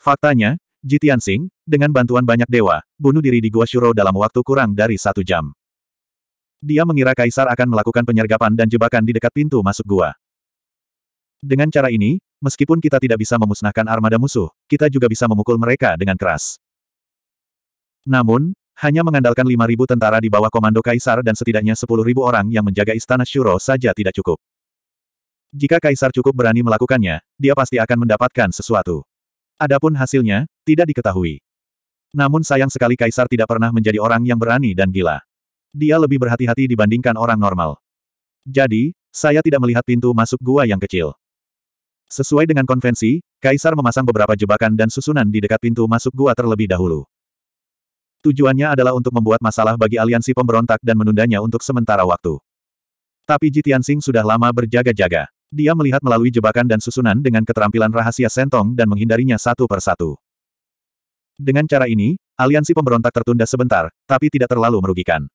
Faktanya, Jitian Tianxing, dengan bantuan banyak dewa, bunuh diri di Gua Shuro dalam waktu kurang dari satu jam. Dia mengira Kaisar akan melakukan penyergapan dan jebakan di dekat pintu masuk gua. Dengan cara ini, meskipun kita tidak bisa memusnahkan armada musuh, kita juga bisa memukul mereka dengan keras. Namun, hanya mengandalkan 5.000 tentara di bawah komando Kaisar dan setidaknya 10.000 orang yang menjaga istana Shuro saja tidak cukup. Jika Kaisar cukup berani melakukannya, dia pasti akan mendapatkan sesuatu. Adapun hasilnya, tidak diketahui. Namun sayang sekali Kaisar tidak pernah menjadi orang yang berani dan gila. Dia lebih berhati-hati dibandingkan orang normal. Jadi, saya tidak melihat pintu masuk gua yang kecil. Sesuai dengan konvensi, Kaisar memasang beberapa jebakan dan susunan di dekat pintu masuk gua terlebih dahulu. Tujuannya adalah untuk membuat masalah bagi aliansi pemberontak dan menundanya untuk sementara waktu. Tapi Jitian Sing sudah lama berjaga-jaga. Dia melihat melalui jebakan dan susunan dengan keterampilan rahasia sentong dan menghindarinya satu per satu. Dengan cara ini, aliansi pemberontak tertunda sebentar, tapi tidak terlalu merugikan.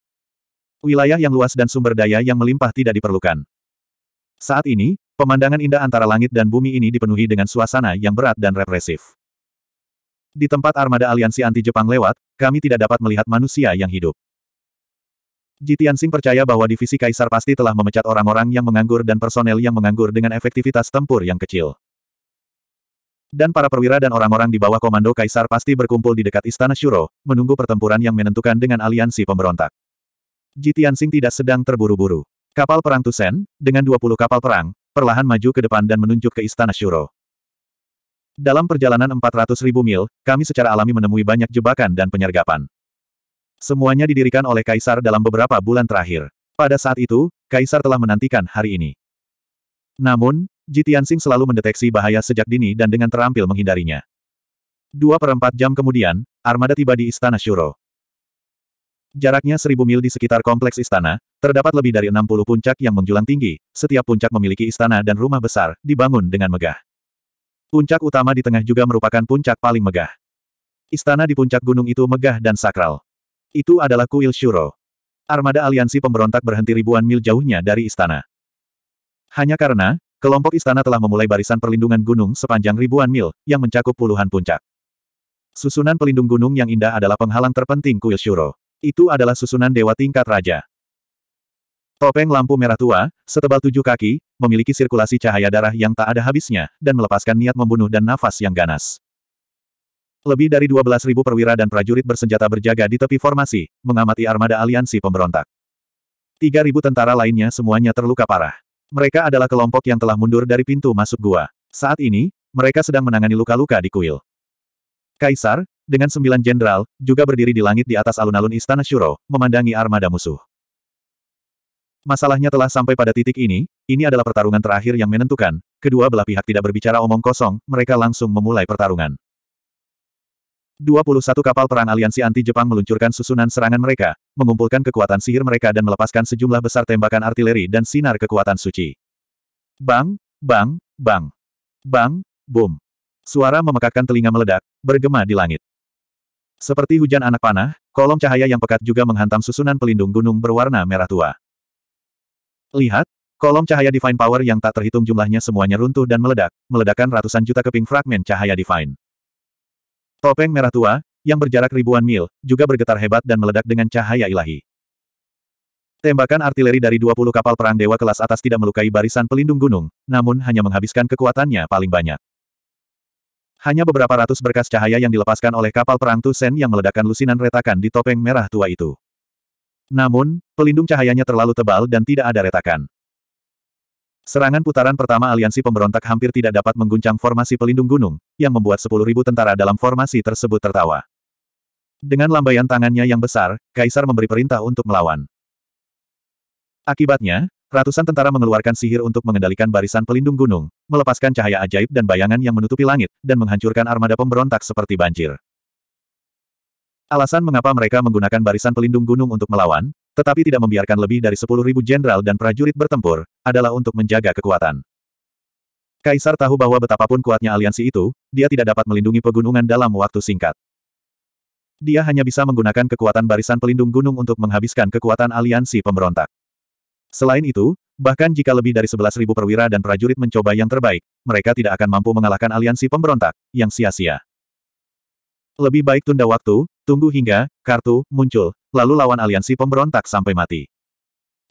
Wilayah yang luas dan sumber daya yang melimpah tidak diperlukan. Saat ini, pemandangan indah antara langit dan bumi ini dipenuhi dengan suasana yang berat dan represif. Di tempat armada aliansi anti-Jepang lewat, kami tidak dapat melihat manusia yang hidup. Jitiansing percaya bahwa divisi kaisar pasti telah memecat orang-orang yang menganggur dan personel yang menganggur dengan efektivitas tempur yang kecil. Dan para perwira dan orang-orang di bawah komando kaisar pasti berkumpul di dekat istana Shuro, menunggu pertempuran yang menentukan dengan aliansi pemberontak. Jitiansing tidak sedang terburu-buru. Kapal perang Tusen, dengan 20 kapal perang, perlahan maju ke depan dan menunjuk ke istana Shuro. Dalam perjalanan 400.000 mil, kami secara alami menemui banyak jebakan dan penyergapan. Semuanya didirikan oleh Kaisar dalam beberapa bulan terakhir. Pada saat itu, Kaisar telah menantikan hari ini. Namun, Jitiansing selalu mendeteksi bahaya sejak dini dan dengan terampil menghindarinya. Dua perempat jam kemudian, armada tiba di Istana Shuro. Jaraknya seribu mil di sekitar kompleks istana, terdapat lebih dari 60 puncak yang menjulang tinggi, setiap puncak memiliki istana dan rumah besar, dibangun dengan megah. Puncak utama di tengah juga merupakan puncak paling megah. Istana di puncak gunung itu megah dan sakral. Itu adalah kuil Shuro. Armada aliansi pemberontak berhenti ribuan mil jauhnya dari istana. Hanya karena, kelompok istana telah memulai barisan perlindungan gunung sepanjang ribuan mil, yang mencakup puluhan puncak. Susunan pelindung gunung yang indah adalah penghalang terpenting kuil Shuro. Itu adalah susunan dewa tingkat raja. Topeng lampu merah tua, setebal tujuh kaki, memiliki sirkulasi cahaya darah yang tak ada habisnya, dan melepaskan niat membunuh dan nafas yang ganas. Lebih dari 12.000 perwira dan prajurit bersenjata berjaga di tepi formasi, mengamati armada aliansi pemberontak. 3.000 tentara lainnya semuanya terluka parah. Mereka adalah kelompok yang telah mundur dari pintu masuk gua. Saat ini, mereka sedang menangani luka-luka di kuil. Kaisar, dengan sembilan jenderal, juga berdiri di langit di atas alun-alun istana Shuro, memandangi armada musuh. Masalahnya telah sampai pada titik ini, ini adalah pertarungan terakhir yang menentukan, kedua belah pihak tidak berbicara omong kosong, mereka langsung memulai pertarungan. 21 kapal perang aliansi anti-Jepang meluncurkan susunan serangan mereka, mengumpulkan kekuatan sihir mereka dan melepaskan sejumlah besar tembakan artileri dan sinar kekuatan suci. Bang, bang, bang. Bang, boom. Suara memekakkan telinga meledak, bergema di langit. Seperti hujan anak panah, kolom cahaya yang pekat juga menghantam susunan pelindung gunung berwarna merah tua. Lihat, kolom cahaya Divine Power yang tak terhitung jumlahnya semuanya runtuh dan meledak, meledakkan ratusan juta keping fragmen cahaya Divine. Topeng merah tua, yang berjarak ribuan mil, juga bergetar hebat dan meledak dengan cahaya ilahi. Tembakan artileri dari 20 kapal perang dewa kelas atas tidak melukai barisan pelindung gunung, namun hanya menghabiskan kekuatannya paling banyak. Hanya beberapa ratus berkas cahaya yang dilepaskan oleh kapal perang Tusen yang meledakkan lusinan retakan di topeng merah tua itu. Namun, pelindung cahayanya terlalu tebal dan tidak ada retakan. Serangan putaran pertama aliansi pemberontak hampir tidak dapat mengguncang formasi pelindung gunung, yang membuat 10.000 tentara dalam formasi tersebut tertawa. Dengan lambaian tangannya yang besar, Kaisar memberi perintah untuk melawan. Akibatnya, ratusan tentara mengeluarkan sihir untuk mengendalikan barisan pelindung gunung, melepaskan cahaya ajaib dan bayangan yang menutupi langit, dan menghancurkan armada pemberontak seperti banjir. Alasan mengapa mereka menggunakan barisan pelindung gunung untuk melawan, tetapi tidak membiarkan lebih dari sepuluh ribu jenderal dan prajurit bertempur, adalah untuk menjaga kekuatan. Kaisar tahu bahwa betapapun kuatnya aliansi itu, dia tidak dapat melindungi pegunungan dalam waktu singkat. Dia hanya bisa menggunakan kekuatan barisan pelindung gunung untuk menghabiskan kekuatan aliansi pemberontak. Selain itu, bahkan jika lebih dari sebelas ribu perwira dan prajurit mencoba yang terbaik, mereka tidak akan mampu mengalahkan aliansi pemberontak, yang sia-sia. Lebih baik tunda waktu, tunggu hingga, kartu, muncul, lalu lawan aliansi pemberontak sampai mati.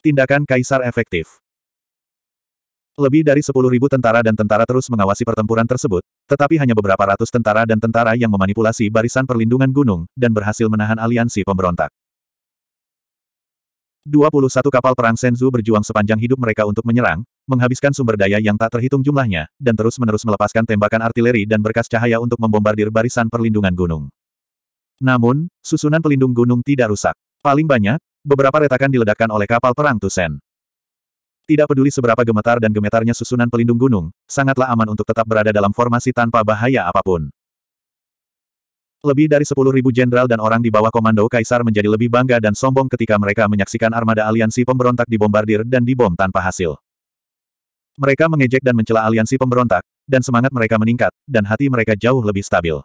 Tindakan Kaisar efektif. Lebih dari 10.000 tentara dan tentara terus mengawasi pertempuran tersebut, tetapi hanya beberapa ratus tentara dan tentara yang memanipulasi barisan perlindungan gunung, dan berhasil menahan aliansi pemberontak. 21 kapal perang Senzu berjuang sepanjang hidup mereka untuk menyerang, menghabiskan sumber daya yang tak terhitung jumlahnya, dan terus-menerus melepaskan tembakan artileri dan berkas cahaya untuk membombardir barisan perlindungan gunung. Namun, susunan pelindung gunung tidak rusak. Paling banyak, beberapa retakan diledakkan oleh kapal perang Tusen. Tidak peduli seberapa gemetar dan gemetarnya susunan pelindung gunung, sangatlah aman untuk tetap berada dalam formasi tanpa bahaya apapun. Lebih dari 10.000 jenderal dan orang di bawah komando Kaisar menjadi lebih bangga dan sombong ketika mereka menyaksikan armada aliansi pemberontak dibombardir dan dibom tanpa hasil. Mereka mengejek dan mencela aliansi pemberontak, dan semangat mereka meningkat, dan hati mereka jauh lebih stabil.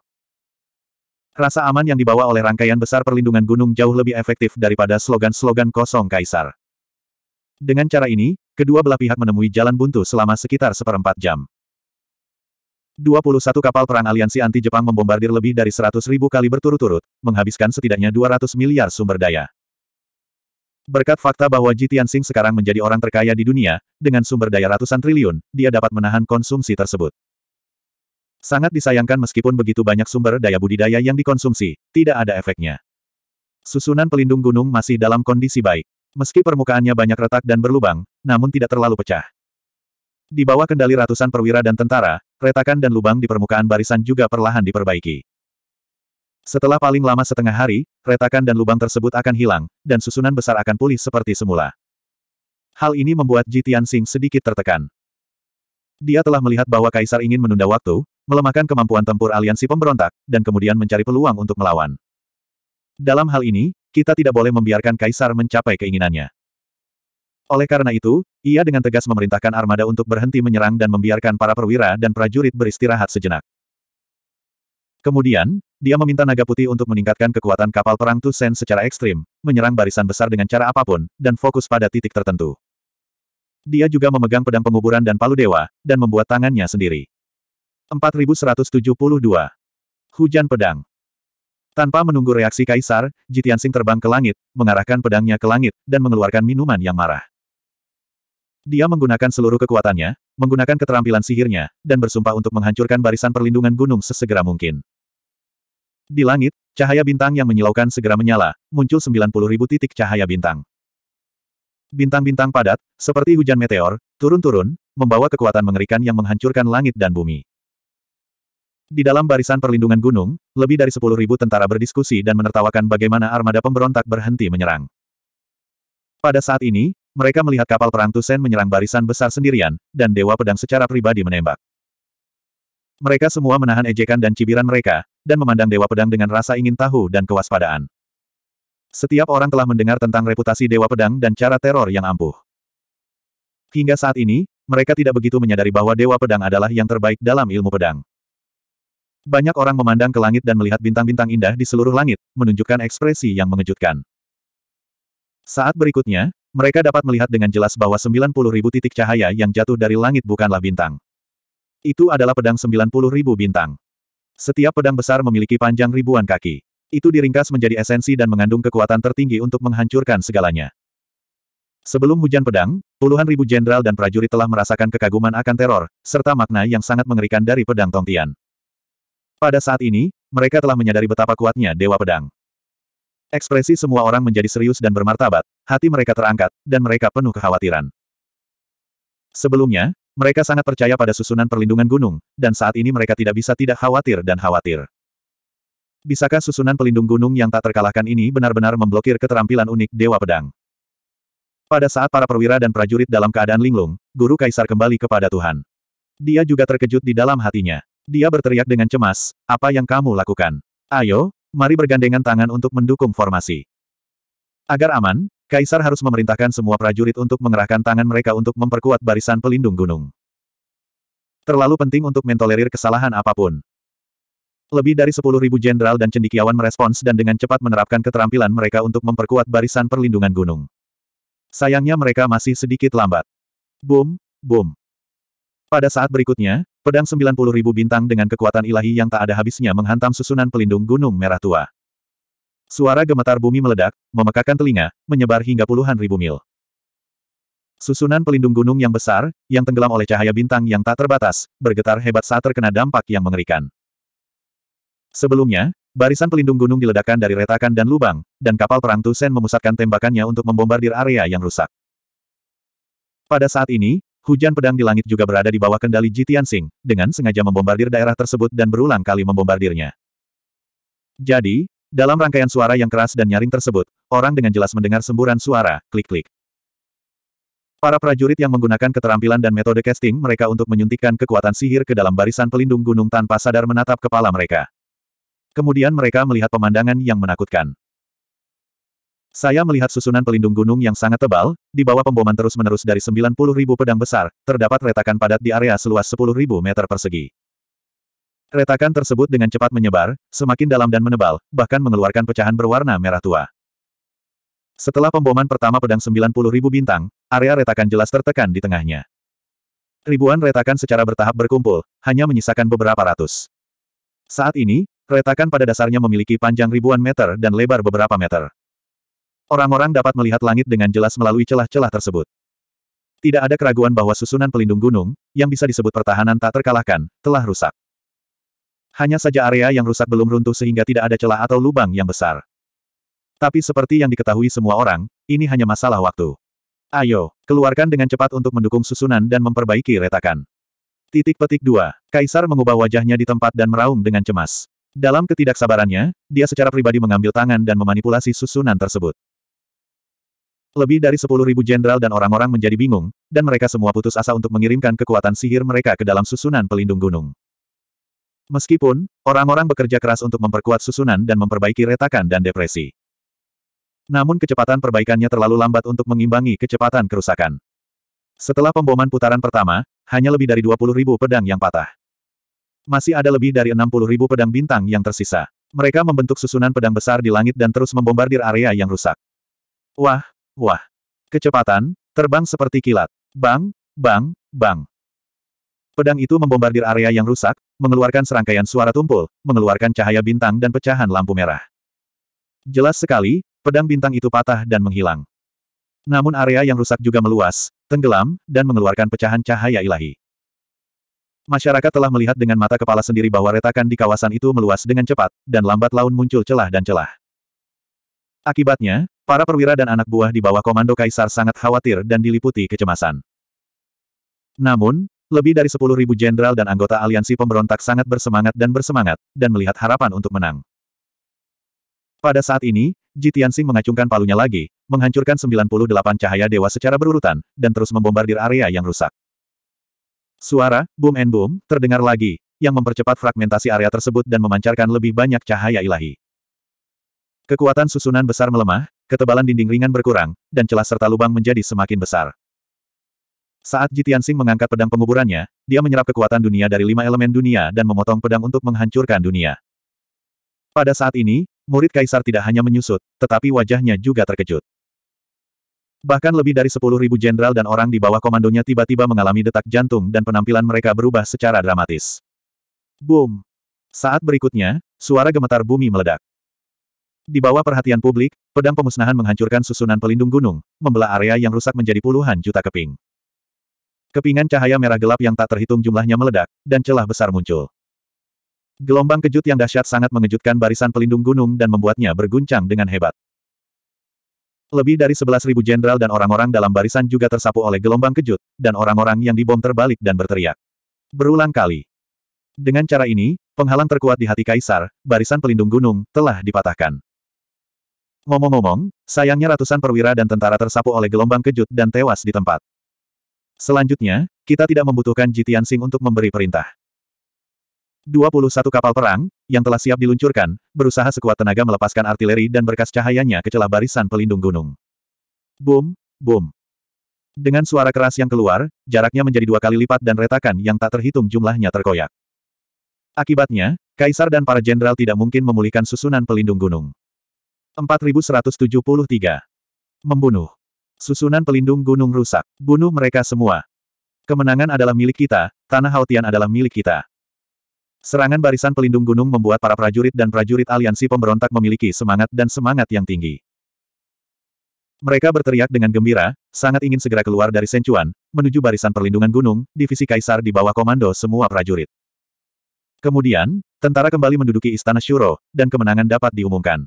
Rasa aman yang dibawa oleh rangkaian besar perlindungan gunung jauh lebih efektif daripada slogan-slogan kosong kaisar. Dengan cara ini, kedua belah pihak menemui jalan buntu selama sekitar seperempat jam. 21 kapal perang aliansi anti-Jepang membombardir lebih dari 100 ribu kali berturut-turut, menghabiskan setidaknya 200 miliar sumber daya. Berkat fakta bahwa Ji Tianxing sekarang menjadi orang terkaya di dunia, dengan sumber daya ratusan triliun, dia dapat menahan konsumsi tersebut. Sangat disayangkan meskipun begitu banyak sumber daya budidaya yang dikonsumsi, tidak ada efeknya. Susunan pelindung gunung masih dalam kondisi baik. Meski permukaannya banyak retak dan berlubang, namun tidak terlalu pecah. Di bawah kendali ratusan perwira dan tentara, retakan dan lubang di permukaan barisan juga perlahan diperbaiki. Setelah paling lama setengah hari, retakan dan lubang tersebut akan hilang, dan susunan besar akan pulih seperti semula. Hal ini membuat Jitian Sing sedikit tertekan. Dia telah melihat bahwa Kaisar ingin menunda waktu, melemahkan kemampuan tempur aliansi pemberontak, dan kemudian mencari peluang untuk melawan. Dalam hal ini, kita tidak boleh membiarkan Kaisar mencapai keinginannya. Oleh karena itu, ia dengan tegas memerintahkan armada untuk berhenti menyerang dan membiarkan para perwira dan prajurit beristirahat sejenak. Kemudian, dia meminta naga putih untuk meningkatkan kekuatan kapal perang Tusen secara ekstrim, menyerang barisan besar dengan cara apapun, dan fokus pada titik tertentu. Dia juga memegang pedang penguburan dan palu dewa, dan membuat tangannya sendiri. 4172. Hujan pedang. Tanpa menunggu reaksi kaisar, Jitiansing terbang ke langit, mengarahkan pedangnya ke langit, dan mengeluarkan minuman yang marah. Dia menggunakan seluruh kekuatannya, menggunakan keterampilan sihirnya, dan bersumpah untuk menghancurkan barisan perlindungan gunung sesegera mungkin. Di langit, cahaya bintang yang menyilaukan segera menyala, muncul 90.000 titik cahaya bintang. Bintang-bintang padat, seperti hujan meteor, turun-turun, membawa kekuatan mengerikan yang menghancurkan langit dan bumi. Di dalam barisan perlindungan gunung, lebih dari 10.000 tentara berdiskusi dan menertawakan bagaimana armada pemberontak berhenti menyerang. Pada saat ini, mereka melihat kapal perang Tusen menyerang barisan besar sendirian, dan Dewa Pedang secara pribadi menembak. Mereka semua menahan ejekan dan cibiran mereka, dan memandang Dewa Pedang dengan rasa ingin tahu dan kewaspadaan. Setiap orang telah mendengar tentang reputasi Dewa Pedang dan cara teror yang ampuh. Hingga saat ini, mereka tidak begitu menyadari bahwa Dewa Pedang adalah yang terbaik dalam ilmu pedang. Banyak orang memandang ke langit dan melihat bintang-bintang indah di seluruh langit, menunjukkan ekspresi yang mengejutkan. Saat berikutnya, mereka dapat melihat dengan jelas bahwa 90.000 titik cahaya yang jatuh dari langit bukanlah bintang. Itu adalah pedang 90.000 bintang. Setiap pedang besar memiliki panjang ribuan kaki. Itu diringkas menjadi esensi dan mengandung kekuatan tertinggi untuk menghancurkan segalanya. Sebelum hujan pedang, puluhan ribu jenderal dan prajurit telah merasakan kekaguman akan teror, serta makna yang sangat mengerikan dari pedang Tongtian. Pada saat ini, mereka telah menyadari betapa kuatnya Dewa Pedang. Ekspresi semua orang menjadi serius dan bermartabat, hati mereka terangkat, dan mereka penuh kekhawatiran. Sebelumnya, mereka sangat percaya pada susunan perlindungan gunung, dan saat ini mereka tidak bisa tidak khawatir dan khawatir. Bisakah susunan pelindung gunung yang tak terkalahkan ini benar-benar memblokir keterampilan unik Dewa Pedang? Pada saat para perwira dan prajurit dalam keadaan linglung, Guru Kaisar kembali kepada Tuhan. Dia juga terkejut di dalam hatinya. Dia berteriak dengan cemas, apa yang kamu lakukan? Ayo, mari bergandengan tangan untuk mendukung formasi. Agar aman, Kaisar harus memerintahkan semua prajurit untuk mengerahkan tangan mereka untuk memperkuat barisan pelindung gunung. Terlalu penting untuk mentolerir kesalahan apapun. Lebih dari 10.000 jenderal dan cendikiawan merespons dan dengan cepat menerapkan keterampilan mereka untuk memperkuat barisan perlindungan gunung. Sayangnya mereka masih sedikit lambat. Boom, boom. Pada saat berikutnya, pedang 90.000 bintang dengan kekuatan ilahi yang tak ada habisnya menghantam susunan pelindung Gunung Merah Tua. Suara gemetar bumi meledak, memekakan telinga, menyebar hingga puluhan ribu mil. Susunan pelindung gunung yang besar, yang tenggelam oleh cahaya bintang yang tak terbatas, bergetar hebat saat terkena dampak yang mengerikan. Sebelumnya, barisan pelindung gunung diledakkan dari retakan dan lubang, dan kapal perang Tusen memusatkan tembakannya untuk membombardir area yang rusak. Pada saat ini, hujan pedang di langit juga berada di bawah kendali Jitian Sing, dengan sengaja membombardir daerah tersebut dan berulang kali membombardirnya. Jadi, dalam rangkaian suara yang keras dan nyaring tersebut, orang dengan jelas mendengar semburan suara, klik-klik. Para prajurit yang menggunakan keterampilan dan metode casting mereka untuk menyuntikkan kekuatan sihir ke dalam barisan pelindung gunung tanpa sadar menatap kepala mereka. Kemudian mereka melihat pemandangan yang menakutkan. Saya melihat susunan pelindung gunung yang sangat tebal, di bawah pemboman terus-menerus dari 90.000 pedang besar, terdapat retakan padat di area seluas 10.000 meter persegi. Retakan tersebut dengan cepat menyebar, semakin dalam dan menebal, bahkan mengeluarkan pecahan berwarna merah tua. Setelah pemboman pertama pedang 90.000 bintang, area retakan jelas tertekan di tengahnya. Ribuan retakan secara bertahap berkumpul, hanya menyisakan beberapa ratus. Saat ini, Retakan pada dasarnya memiliki panjang ribuan meter dan lebar beberapa meter. Orang-orang dapat melihat langit dengan jelas melalui celah-celah tersebut. Tidak ada keraguan bahwa susunan pelindung gunung, yang bisa disebut pertahanan tak terkalahkan, telah rusak. Hanya saja area yang rusak belum runtuh sehingga tidak ada celah atau lubang yang besar. Tapi seperti yang diketahui semua orang, ini hanya masalah waktu. Ayo, keluarkan dengan cepat untuk mendukung susunan dan memperbaiki retakan. Titik petik 2. Kaisar mengubah wajahnya di tempat dan meraung dengan cemas. Dalam ketidaksabarannya, dia secara pribadi mengambil tangan dan memanipulasi susunan tersebut. Lebih dari sepuluh ribu jenderal dan orang-orang menjadi bingung, dan mereka semua putus asa untuk mengirimkan kekuatan sihir mereka ke dalam susunan pelindung gunung. Meskipun, orang-orang bekerja keras untuk memperkuat susunan dan memperbaiki retakan dan depresi. Namun kecepatan perbaikannya terlalu lambat untuk mengimbangi kecepatan kerusakan. Setelah pemboman putaran pertama, hanya lebih dari 20.000 pedang yang patah masih ada lebih dari 60 ribu pedang bintang yang tersisa. Mereka membentuk susunan pedang besar di langit dan terus membombardir area yang rusak. Wah, wah. Kecepatan, terbang seperti kilat. Bang, bang, bang. Pedang itu membombardir area yang rusak, mengeluarkan serangkaian suara tumpul, mengeluarkan cahaya bintang dan pecahan lampu merah. Jelas sekali, pedang bintang itu patah dan menghilang. Namun area yang rusak juga meluas, tenggelam, dan mengeluarkan pecahan cahaya ilahi. Masyarakat telah melihat dengan mata kepala sendiri bahwa retakan di kawasan itu meluas dengan cepat, dan lambat laun muncul celah dan celah. Akibatnya, para perwira dan anak buah di bawah komando Kaisar sangat khawatir dan diliputi kecemasan. Namun, lebih dari 10.000 jenderal dan anggota aliansi pemberontak sangat bersemangat dan bersemangat, dan melihat harapan untuk menang. Pada saat ini, Ji Tianxing mengacungkan palunya lagi, menghancurkan 98 cahaya dewa secara berurutan, dan terus membombardir area yang rusak. Suara, boom and boom, terdengar lagi, yang mempercepat fragmentasi area tersebut dan memancarkan lebih banyak cahaya ilahi. Kekuatan susunan besar melemah, ketebalan dinding ringan berkurang, dan celah serta lubang menjadi semakin besar. Saat Jitiansing mengangkat pedang penguburannya, dia menyerap kekuatan dunia dari lima elemen dunia dan memotong pedang untuk menghancurkan dunia. Pada saat ini, murid kaisar tidak hanya menyusut, tetapi wajahnya juga terkejut. Bahkan lebih dari 10.000 jenderal dan orang di bawah komandonya tiba-tiba mengalami detak jantung dan penampilan mereka berubah secara dramatis. Boom! Saat berikutnya, suara gemetar bumi meledak. Di bawah perhatian publik, pedang pemusnahan menghancurkan susunan pelindung gunung, membelah area yang rusak menjadi puluhan juta keping. Kepingan cahaya merah gelap yang tak terhitung jumlahnya meledak, dan celah besar muncul. Gelombang kejut yang dahsyat sangat mengejutkan barisan pelindung gunung dan membuatnya berguncang dengan hebat. Lebih dari 11.000 jenderal dan orang-orang dalam barisan juga tersapu oleh gelombang kejut, dan orang-orang yang dibom terbalik dan berteriak. Berulang kali. Dengan cara ini, penghalang terkuat di hati kaisar, barisan pelindung gunung, telah dipatahkan. Ngomong-ngomong, sayangnya ratusan perwira dan tentara tersapu oleh gelombang kejut dan tewas di tempat. Selanjutnya, kita tidak membutuhkan Jitian Sing untuk memberi perintah. 21 kapal perang, yang telah siap diluncurkan, berusaha sekuat tenaga melepaskan artileri dan berkas cahayanya ke celah barisan pelindung gunung. Boom, boom. Dengan suara keras yang keluar, jaraknya menjadi dua kali lipat dan retakan yang tak terhitung jumlahnya terkoyak. Akibatnya, Kaisar dan para jenderal tidak mungkin memulihkan susunan pelindung gunung. 4173. Membunuh. Susunan pelindung gunung rusak. Bunuh mereka semua. Kemenangan adalah milik kita, tanah Hautian adalah milik kita. Serangan barisan pelindung gunung membuat para prajurit dan prajurit aliansi pemberontak memiliki semangat dan semangat yang tinggi. Mereka berteriak dengan gembira, sangat ingin segera keluar dari Senchuan, menuju barisan perlindungan gunung, divisi kaisar di bawah komando semua prajurit. Kemudian, tentara kembali menduduki istana Shuro, dan kemenangan dapat diumumkan.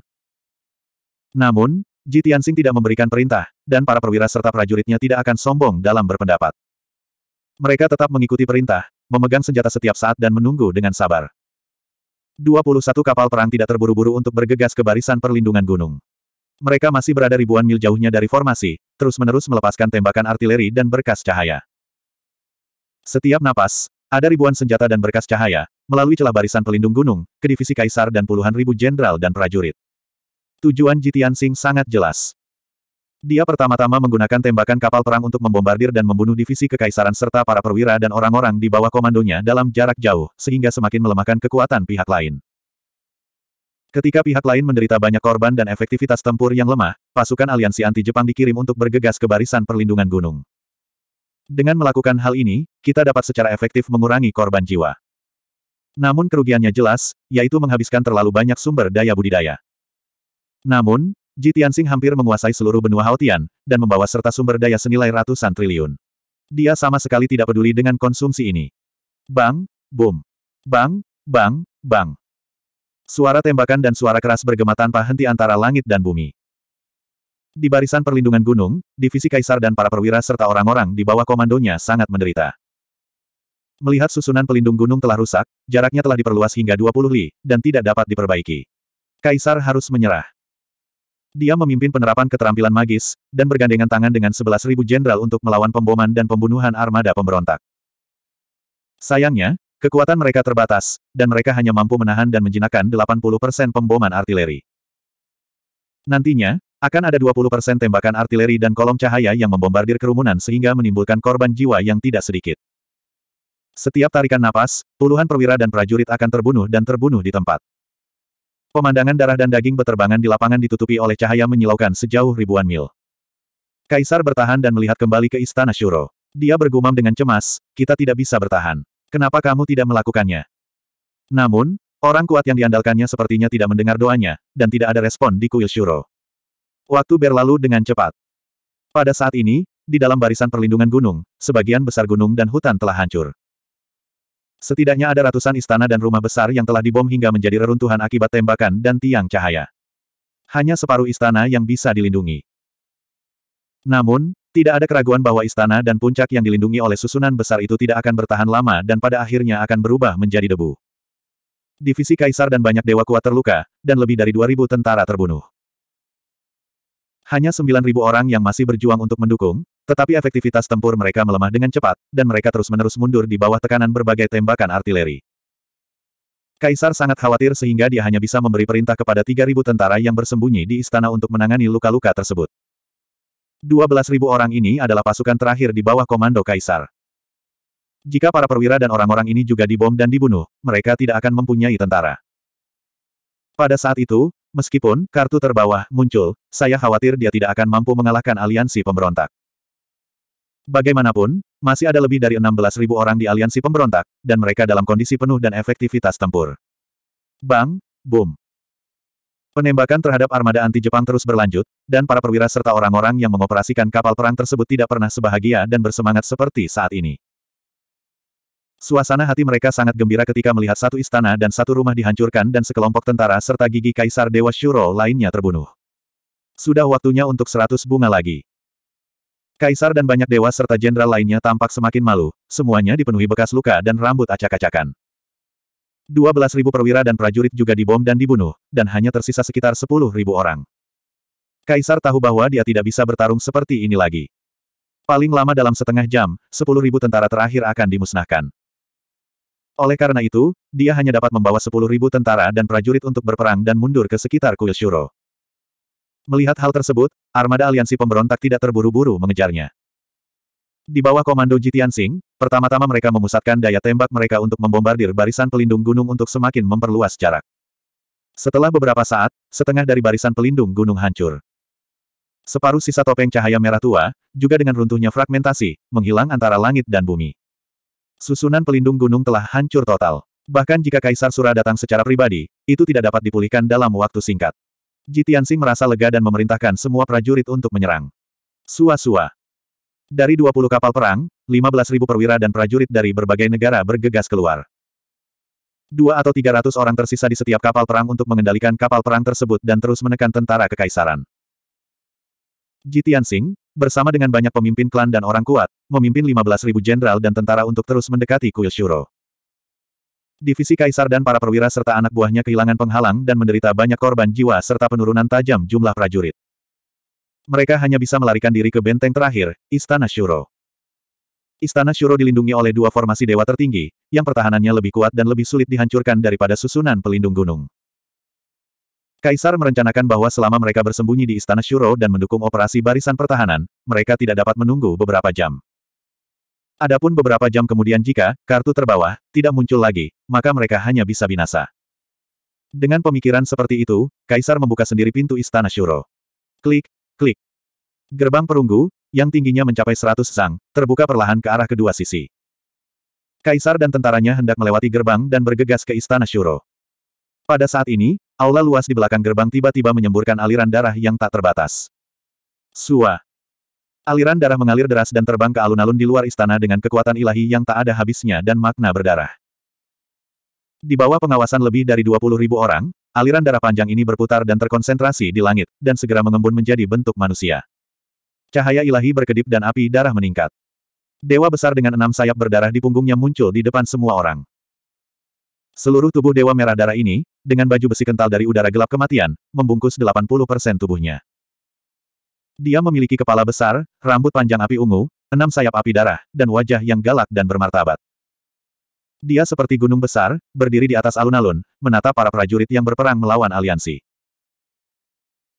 Namun, Ji tidak memberikan perintah, dan para perwira serta prajuritnya tidak akan sombong dalam berpendapat. Mereka tetap mengikuti perintah, memegang senjata setiap saat dan menunggu dengan sabar. 21 kapal perang tidak terburu-buru untuk bergegas ke barisan perlindungan gunung. Mereka masih berada ribuan mil jauhnya dari formasi, terus-menerus melepaskan tembakan artileri dan berkas cahaya. Setiap napas, ada ribuan senjata dan berkas cahaya, melalui celah barisan pelindung gunung, ke divisi kaisar dan puluhan ribu jenderal dan prajurit. Tujuan Jitian Sing sangat jelas. Dia pertama-tama menggunakan tembakan kapal perang untuk membombardir dan membunuh divisi kekaisaran serta para perwira dan orang-orang di bawah komandonya dalam jarak jauh, sehingga semakin melemahkan kekuatan pihak lain. Ketika pihak lain menderita banyak korban dan efektivitas tempur yang lemah, pasukan aliansi anti-Jepang dikirim untuk bergegas ke barisan perlindungan gunung. Dengan melakukan hal ini, kita dapat secara efektif mengurangi korban jiwa. Namun kerugiannya jelas, yaitu menghabiskan terlalu banyak sumber daya budidaya. Namun, Ji Tianxing hampir menguasai seluruh benua Haotian, dan membawa serta sumber daya senilai ratusan triliun. Dia sama sekali tidak peduli dengan konsumsi ini. Bang, boom. Bang, bang, bang. Suara tembakan dan suara keras bergema tanpa henti antara langit dan bumi. Di barisan perlindungan gunung, divisi kaisar dan para perwira serta orang-orang di bawah komandonya sangat menderita. Melihat susunan pelindung gunung telah rusak, jaraknya telah diperluas hingga 20 li, dan tidak dapat diperbaiki. Kaisar harus menyerah. Dia memimpin penerapan keterampilan magis, dan bergandengan tangan dengan sebelas ribu jenderal untuk melawan pemboman dan pembunuhan armada pemberontak. Sayangnya, kekuatan mereka terbatas, dan mereka hanya mampu menahan dan menjinakkan 80% pemboman artileri. Nantinya, akan ada 20% tembakan artileri dan kolom cahaya yang membombardir kerumunan sehingga menimbulkan korban jiwa yang tidak sedikit. Setiap tarikan napas, puluhan perwira dan prajurit akan terbunuh dan terbunuh di tempat. Pemandangan darah dan daging beterbangan di lapangan ditutupi oleh cahaya menyilaukan sejauh ribuan mil. Kaisar bertahan dan melihat kembali ke istana Shuro. Dia bergumam dengan cemas, kita tidak bisa bertahan. Kenapa kamu tidak melakukannya? Namun, orang kuat yang diandalkannya sepertinya tidak mendengar doanya, dan tidak ada respon di kuil Shuro. Waktu berlalu dengan cepat. Pada saat ini, di dalam barisan perlindungan gunung, sebagian besar gunung dan hutan telah hancur. Setidaknya ada ratusan istana dan rumah besar yang telah dibom hingga menjadi reruntuhan akibat tembakan dan tiang cahaya. Hanya separuh istana yang bisa dilindungi. Namun, tidak ada keraguan bahwa istana dan puncak yang dilindungi oleh susunan besar itu tidak akan bertahan lama dan pada akhirnya akan berubah menjadi debu. Divisi kaisar dan banyak dewa kuat terluka, dan lebih dari 2.000 tentara terbunuh. Hanya 9.000 orang yang masih berjuang untuk mendukung, tetapi efektivitas tempur mereka melemah dengan cepat, dan mereka terus-menerus mundur di bawah tekanan berbagai tembakan artileri. Kaisar sangat khawatir sehingga dia hanya bisa memberi perintah kepada 3.000 tentara yang bersembunyi di istana untuk menangani luka-luka tersebut. 12.000 orang ini adalah pasukan terakhir di bawah komando Kaisar. Jika para perwira dan orang-orang ini juga dibom dan dibunuh, mereka tidak akan mempunyai tentara. Pada saat itu, meskipun kartu terbawah muncul, saya khawatir dia tidak akan mampu mengalahkan aliansi pemberontak. Bagaimanapun, masih ada lebih dari 16.000 orang di aliansi pemberontak, dan mereka dalam kondisi penuh dan efektivitas tempur. Bang, boom. Penembakan terhadap armada anti Jepang terus berlanjut, dan para perwira serta orang-orang yang mengoperasikan kapal perang tersebut tidak pernah sebahagia dan bersemangat seperti saat ini. Suasana hati mereka sangat gembira ketika melihat satu istana dan satu rumah dihancurkan dan sekelompok tentara serta gigi kaisar Dewa Shuro lainnya terbunuh. Sudah waktunya untuk seratus bunga lagi. Kaisar dan banyak dewa serta jenderal lainnya tampak semakin malu, semuanya dipenuhi bekas luka dan rambut acak-acakan. 12.000 perwira dan prajurit juga dibom dan dibunuh, dan hanya tersisa sekitar 10.000 orang. Kaisar tahu bahwa dia tidak bisa bertarung seperti ini lagi. Paling lama dalam setengah jam, 10.000 tentara terakhir akan dimusnahkan. Oleh karena itu, dia hanya dapat membawa 10.000 tentara dan prajurit untuk berperang dan mundur ke sekitar Kuil Shuro. Melihat hal tersebut, armada aliansi pemberontak tidak terburu-buru mengejarnya. Di bawah komando Jitian Singh, pertama-tama mereka memusatkan daya tembak mereka untuk membombardir barisan pelindung gunung untuk semakin memperluas jarak. Setelah beberapa saat, setengah dari barisan pelindung gunung hancur. Separuh sisa topeng cahaya merah tua, juga dengan runtuhnya fragmentasi, menghilang antara langit dan bumi. Susunan pelindung gunung telah hancur total. Bahkan jika Kaisar Sura datang secara pribadi, itu tidak dapat dipulihkan dalam waktu singkat. Jitiansing merasa lega dan memerintahkan semua prajurit untuk menyerang. Sua-sua. Dari 20 kapal perang, ribu perwira dan prajurit dari berbagai negara bergegas keluar. Dua atau tiga ratus orang tersisa di setiap kapal perang untuk mengendalikan kapal perang tersebut dan terus menekan tentara kekaisaran. Jitian bersama dengan banyak pemimpin klan dan orang kuat, memimpin lima belas ribu jenderal dan tentara untuk terus mendekati Kuil Shuro divisi kaisar dan para perwira serta anak buahnya kehilangan penghalang dan menderita banyak korban jiwa serta penurunan tajam jumlah prajurit. Mereka hanya bisa melarikan diri ke benteng terakhir, Istana Shuro. Istana Shuro dilindungi oleh dua formasi dewa tertinggi, yang pertahanannya lebih kuat dan lebih sulit dihancurkan daripada susunan pelindung gunung. Kaisar merencanakan bahwa selama mereka bersembunyi di Istana Shuro dan mendukung operasi barisan pertahanan, mereka tidak dapat menunggu beberapa jam. Adapun beberapa jam kemudian jika kartu terbawa tidak muncul lagi, maka mereka hanya bisa binasa. Dengan pemikiran seperti itu, Kaisar membuka sendiri pintu Istana Shuro. Klik, klik. Gerbang perunggu, yang tingginya mencapai 100 sang, terbuka perlahan ke arah kedua sisi. Kaisar dan tentaranya hendak melewati gerbang dan bergegas ke Istana Shuro. Pada saat ini, aula luas di belakang gerbang tiba-tiba menyemburkan aliran darah yang tak terbatas. Suah. Aliran darah mengalir deras dan terbang ke alun-alun di luar istana dengan kekuatan ilahi yang tak ada habisnya dan makna berdarah. Di bawah pengawasan lebih dari 20 ribu orang, aliran darah panjang ini berputar dan terkonsentrasi di langit, dan segera mengembun menjadi bentuk manusia. Cahaya ilahi berkedip dan api darah meningkat. Dewa besar dengan enam sayap berdarah di punggungnya muncul di depan semua orang. Seluruh tubuh dewa merah darah ini, dengan baju besi kental dari udara gelap kematian, membungkus 80% tubuhnya. Dia memiliki kepala besar, rambut panjang api ungu, enam sayap api darah, dan wajah yang galak dan bermartabat. Dia seperti gunung besar, berdiri di atas alun-alun, menata para prajurit yang berperang melawan aliansi.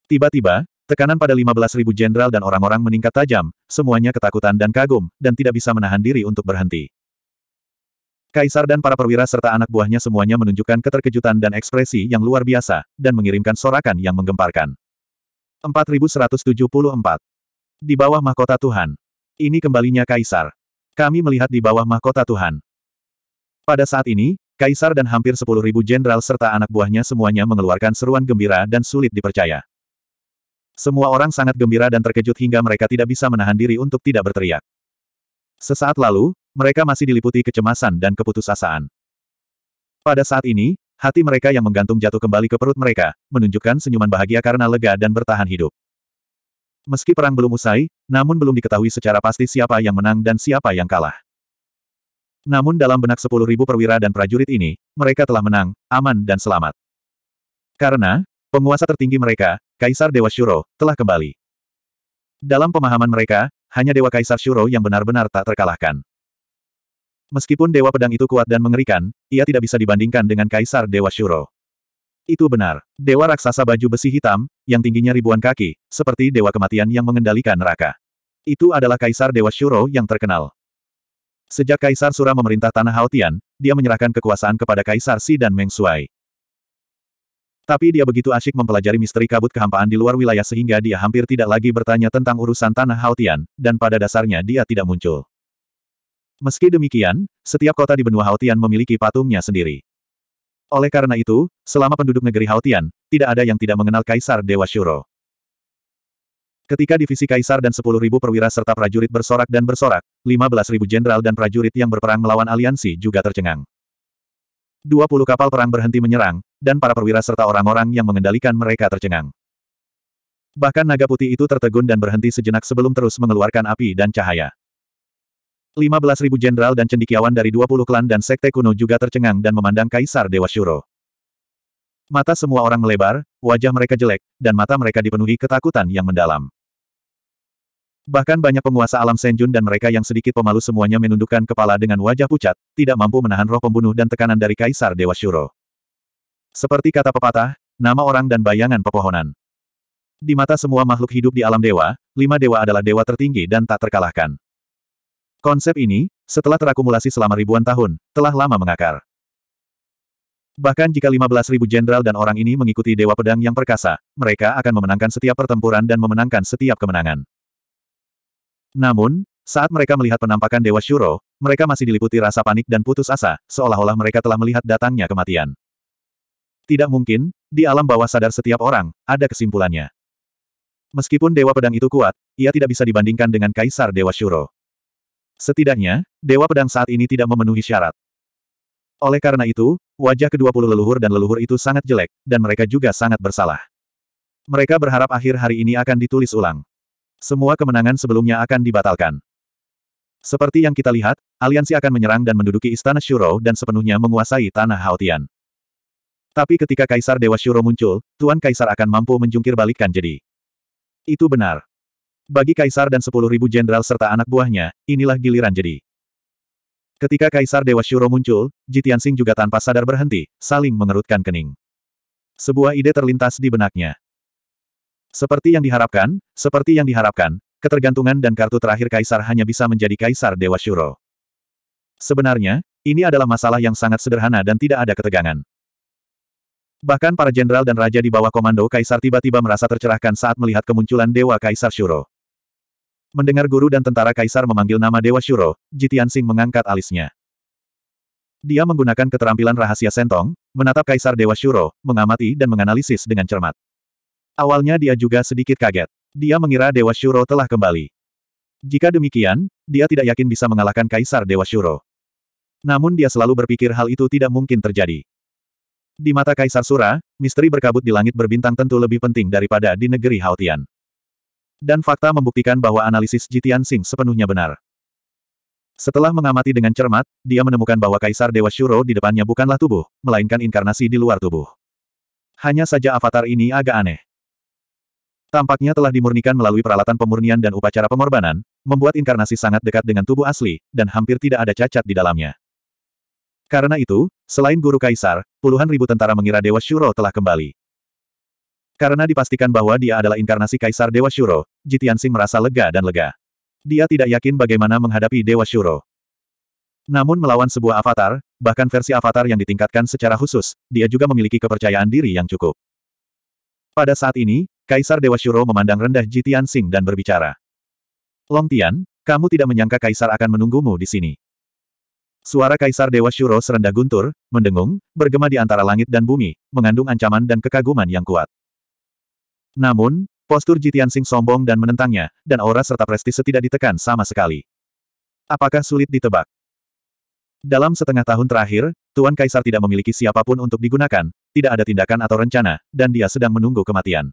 Tiba-tiba, tekanan pada 15.000 jenderal dan orang-orang meningkat tajam, semuanya ketakutan dan kagum, dan tidak bisa menahan diri untuk berhenti. Kaisar dan para perwira serta anak buahnya semuanya menunjukkan keterkejutan dan ekspresi yang luar biasa, dan mengirimkan sorakan yang menggemparkan. 4174. Di bawah mahkota Tuhan. Ini kembalinya Kaisar. Kami melihat di bawah mahkota Tuhan. Pada saat ini, Kaisar dan hampir 10.000 jenderal serta anak buahnya semuanya mengeluarkan seruan gembira dan sulit dipercaya. Semua orang sangat gembira dan terkejut hingga mereka tidak bisa menahan diri untuk tidak berteriak. Sesaat lalu, mereka masih diliputi kecemasan dan keputusasaan. Pada saat ini, Hati mereka yang menggantung jatuh kembali ke perut mereka, menunjukkan senyuman bahagia karena lega dan bertahan hidup. Meski perang belum usai, namun belum diketahui secara pasti siapa yang menang dan siapa yang kalah. Namun dalam benak 10.000 perwira dan prajurit ini, mereka telah menang, aman dan selamat. Karena, penguasa tertinggi mereka, Kaisar Dewa Shuro, telah kembali. Dalam pemahaman mereka, hanya Dewa Kaisar Shuro yang benar-benar tak terkalahkan. Meskipun Dewa Pedang itu kuat dan mengerikan, ia tidak bisa dibandingkan dengan Kaisar Dewa Shuro. Itu benar. Dewa raksasa baju besi hitam, yang tingginya ribuan kaki, seperti Dewa Kematian yang mengendalikan neraka. Itu adalah Kaisar Dewa Shuro yang terkenal. Sejak Kaisar Sura memerintah Tanah Haotian, dia menyerahkan kekuasaan kepada Kaisar Si dan Meng Shuai. Tapi dia begitu asyik mempelajari misteri kabut kehampaan di luar wilayah sehingga dia hampir tidak lagi bertanya tentang urusan Tanah Haotian, dan pada dasarnya dia tidak muncul. Meski demikian, setiap kota di benua Haotian memiliki patungnya sendiri. Oleh karena itu, selama penduduk negeri Haotian, tidak ada yang tidak mengenal Kaisar Dewa Shuro. Ketika divisi kaisar dan 10.000 perwira serta prajurit bersorak dan bersorak, 15.000 jenderal dan prajurit yang berperang melawan aliansi juga tercengang. 20 kapal perang berhenti menyerang, dan para perwira serta orang-orang yang mengendalikan mereka tercengang. Bahkan naga putih itu tertegun dan berhenti sejenak sebelum terus mengeluarkan api dan cahaya. 15.000 jenderal dan cendikiawan dari 20 klan dan sekte kuno juga tercengang dan memandang Kaisar Dewa Shuro. Mata semua orang melebar, wajah mereka jelek, dan mata mereka dipenuhi ketakutan yang mendalam. Bahkan banyak penguasa alam Senjun dan mereka yang sedikit pemalu semuanya menundukkan kepala dengan wajah pucat, tidak mampu menahan roh pembunuh dan tekanan dari Kaisar Dewa Shuro. Seperti kata pepatah, nama orang dan bayangan pepohonan. Di mata semua makhluk hidup di alam dewa, lima dewa adalah dewa tertinggi dan tak terkalahkan. Konsep ini, setelah terakumulasi selama ribuan tahun, telah lama mengakar. Bahkan jika 15.000 jenderal dan orang ini mengikuti Dewa Pedang yang perkasa, mereka akan memenangkan setiap pertempuran dan memenangkan setiap kemenangan. Namun, saat mereka melihat penampakan Dewa Shuro, mereka masih diliputi rasa panik dan putus asa, seolah-olah mereka telah melihat datangnya kematian. Tidak mungkin, di alam bawah sadar setiap orang, ada kesimpulannya. Meskipun Dewa Pedang itu kuat, ia tidak bisa dibandingkan dengan Kaisar Dewa Shuro. Setidaknya, Dewa Pedang saat ini tidak memenuhi syarat. Oleh karena itu, wajah kedua puluh leluhur dan leluhur itu sangat jelek, dan mereka juga sangat bersalah. Mereka berharap akhir hari ini akan ditulis ulang. Semua kemenangan sebelumnya akan dibatalkan. Seperti yang kita lihat, aliansi akan menyerang dan menduduki istana Shuro dan sepenuhnya menguasai tanah Haotian. Tapi ketika Kaisar Dewa Shuro muncul, Tuan Kaisar akan mampu menjungkir balikkan jadi. Itu benar. Bagi kaisar dan sepuluh ribu jenderal serta anak buahnya, inilah giliran jadi. Ketika kaisar Dewa Shuro muncul, Jitiansing juga tanpa sadar berhenti, saling mengerutkan kening. Sebuah ide terlintas di benaknya. Seperti yang diharapkan, seperti yang diharapkan, ketergantungan dan kartu terakhir kaisar hanya bisa menjadi kaisar Dewa Shuro. Sebenarnya, ini adalah masalah yang sangat sederhana dan tidak ada ketegangan. Bahkan para jenderal dan raja di bawah komando kaisar tiba-tiba merasa tercerahkan saat melihat kemunculan Dewa Kaisar Shuro. Mendengar guru dan tentara kaisar memanggil nama Dewa Shuro, Jitian Sing mengangkat alisnya. Dia menggunakan keterampilan rahasia sentong, menatap kaisar Dewa Shuro, mengamati dan menganalisis dengan cermat. Awalnya dia juga sedikit kaget. Dia mengira Dewa Shuro telah kembali. Jika demikian, dia tidak yakin bisa mengalahkan kaisar Dewa Shuro. Namun dia selalu berpikir hal itu tidak mungkin terjadi. Di mata Kaisar Sura, misteri berkabut di langit berbintang tentu lebih penting daripada di negeri Haotian. Dan fakta membuktikan bahwa analisis Jitian Sing sepenuhnya benar. Setelah mengamati dengan cermat, dia menemukan bahwa Kaisar Dewa Shuro di depannya bukanlah tubuh, melainkan inkarnasi di luar tubuh. Hanya saja avatar ini agak aneh. Tampaknya telah dimurnikan melalui peralatan pemurnian dan upacara pengorbanan, membuat inkarnasi sangat dekat dengan tubuh asli, dan hampir tidak ada cacat di dalamnya. Karena itu, selain guru kaisar, puluhan ribu tentara mengira Dewa Shuro telah kembali. Karena dipastikan bahwa dia adalah inkarnasi Kaisar Dewa Shuro, Jitiansing merasa lega dan lega. Dia tidak yakin bagaimana menghadapi Dewa Shuro. Namun melawan sebuah avatar, bahkan versi avatar yang ditingkatkan secara khusus, dia juga memiliki kepercayaan diri yang cukup. Pada saat ini, Kaisar Dewa Shuro memandang rendah Jitian Jitiansing dan berbicara. Long Tian, kamu tidak menyangka Kaisar akan menunggumu di sini. Suara Kaisar Dewa Shuro serendah guntur, mendengung, bergema di antara langit dan bumi, mengandung ancaman dan kekaguman yang kuat. Namun, postur Jitian Sing sombong dan menentangnya, dan aura serta prestise tidak ditekan sama sekali. Apakah sulit ditebak? Dalam setengah tahun terakhir, Tuan Kaisar tidak memiliki siapapun untuk digunakan, tidak ada tindakan atau rencana, dan dia sedang menunggu kematian.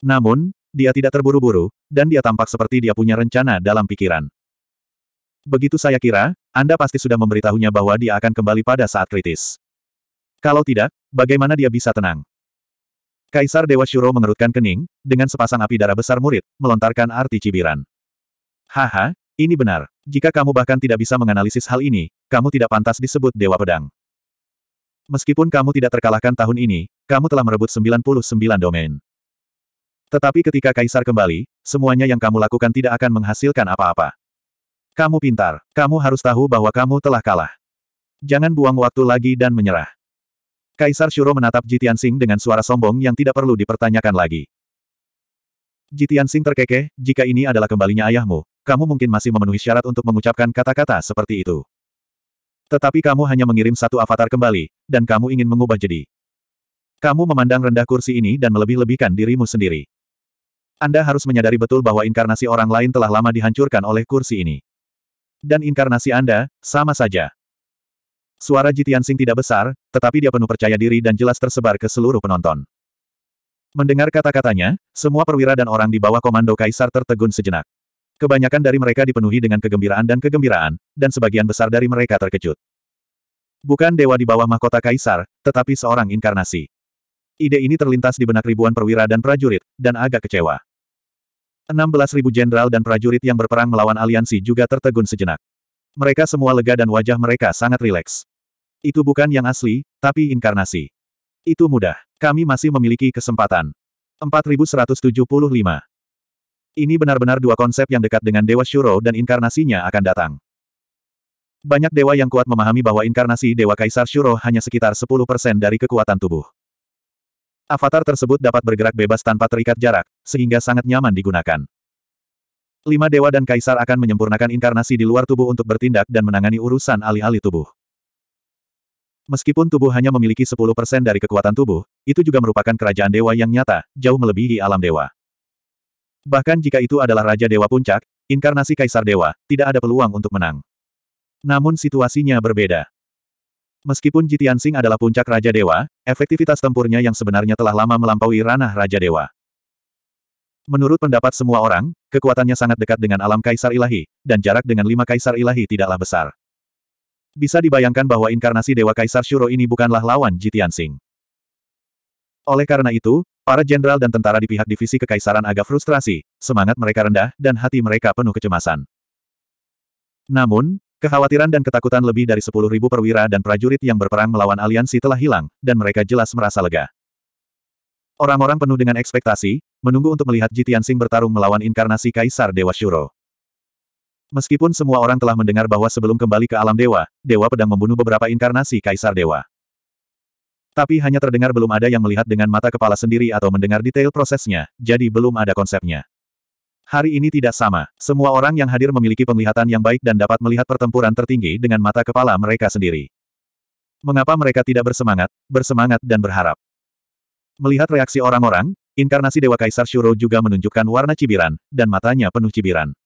Namun, dia tidak terburu-buru, dan dia tampak seperti dia punya rencana dalam pikiran. Begitu saya kira, Anda pasti sudah memberitahunya bahwa dia akan kembali pada saat kritis. Kalau tidak, bagaimana dia bisa tenang? Kaisar Dewa Shuro mengerutkan kening, dengan sepasang api darah besar murid, melontarkan arti cibiran. Haha, ini benar. Jika kamu bahkan tidak bisa menganalisis hal ini, kamu tidak pantas disebut Dewa Pedang. Meskipun kamu tidak terkalahkan tahun ini, kamu telah merebut 99 domain. Tetapi ketika Kaisar kembali, semuanya yang kamu lakukan tidak akan menghasilkan apa-apa. Kamu pintar, kamu harus tahu bahwa kamu telah kalah. Jangan buang waktu lagi dan menyerah. Kaisar Shuro menatap Jitian Sing dengan suara sombong yang tidak perlu dipertanyakan lagi. Jitian Sing terkekeh, jika ini adalah kembalinya ayahmu, kamu mungkin masih memenuhi syarat untuk mengucapkan kata-kata seperti itu. Tetapi kamu hanya mengirim satu avatar kembali, dan kamu ingin mengubah jadi. Kamu memandang rendah kursi ini dan melebih-lebihkan dirimu sendiri. Anda harus menyadari betul bahwa inkarnasi orang lain telah lama dihancurkan oleh kursi ini. Dan inkarnasi Anda, sama saja. Suara Jitian Sing tidak besar, tetapi dia penuh percaya diri dan jelas tersebar ke seluruh penonton. Mendengar kata-katanya, semua perwira dan orang di bawah komando kaisar tertegun sejenak. Kebanyakan dari mereka dipenuhi dengan kegembiraan dan kegembiraan, dan sebagian besar dari mereka terkejut. Bukan dewa di bawah mahkota kaisar, tetapi seorang inkarnasi. Ide ini terlintas di benak ribuan perwira dan prajurit, dan agak kecewa. 16.000 jenderal dan prajurit yang berperang melawan aliansi juga tertegun sejenak. Mereka semua lega dan wajah mereka sangat rileks. Itu bukan yang asli, tapi inkarnasi. Itu mudah. Kami masih memiliki kesempatan. 4175. Ini benar-benar dua konsep yang dekat dengan Dewa Shuro dan inkarnasinya akan datang. Banyak dewa yang kuat memahami bahwa inkarnasi Dewa Kaisar Shuro hanya sekitar 10% dari kekuatan tubuh. Avatar tersebut dapat bergerak bebas tanpa terikat jarak, sehingga sangat nyaman digunakan. Lima dewa dan kaisar akan menyempurnakan inkarnasi di luar tubuh untuk bertindak dan menangani urusan alih-alih tubuh. Meskipun tubuh hanya memiliki 10% dari kekuatan tubuh, itu juga merupakan kerajaan dewa yang nyata, jauh melebihi alam dewa. Bahkan jika itu adalah Raja Dewa Puncak, inkarnasi Kaisar Dewa, tidak ada peluang untuk menang. Namun situasinya berbeda. Meskipun Jitian Sing adalah puncak Raja Dewa, efektivitas tempurnya yang sebenarnya telah lama melampaui ranah Raja Dewa. Menurut pendapat semua orang, kekuatannya sangat dekat dengan alam Kaisar Ilahi, dan jarak dengan lima Kaisar Ilahi tidaklah besar. Bisa dibayangkan bahwa inkarnasi Dewa Kaisar Shuro ini bukanlah lawan Jitian Oleh karena itu, para jenderal dan tentara di pihak divisi kekaisaran agak frustrasi, semangat mereka rendah dan hati mereka penuh kecemasan. Namun, kekhawatiran dan ketakutan lebih dari 10.000 perwira dan prajurit yang berperang melawan aliansi telah hilang, dan mereka jelas merasa lega. Orang-orang penuh dengan ekspektasi, menunggu untuk melihat Jitian bertarung melawan inkarnasi Kaisar Dewa Shuro. Meskipun semua orang telah mendengar bahwa sebelum kembali ke alam dewa, Dewa Pedang membunuh beberapa inkarnasi Kaisar Dewa. Tapi hanya terdengar belum ada yang melihat dengan mata kepala sendiri atau mendengar detail prosesnya, jadi belum ada konsepnya. Hari ini tidak sama, semua orang yang hadir memiliki penglihatan yang baik dan dapat melihat pertempuran tertinggi dengan mata kepala mereka sendiri. Mengapa mereka tidak bersemangat, bersemangat dan berharap? Melihat reaksi orang-orang, inkarnasi Dewa Kaisar Shuro juga menunjukkan warna cibiran, dan matanya penuh cibiran.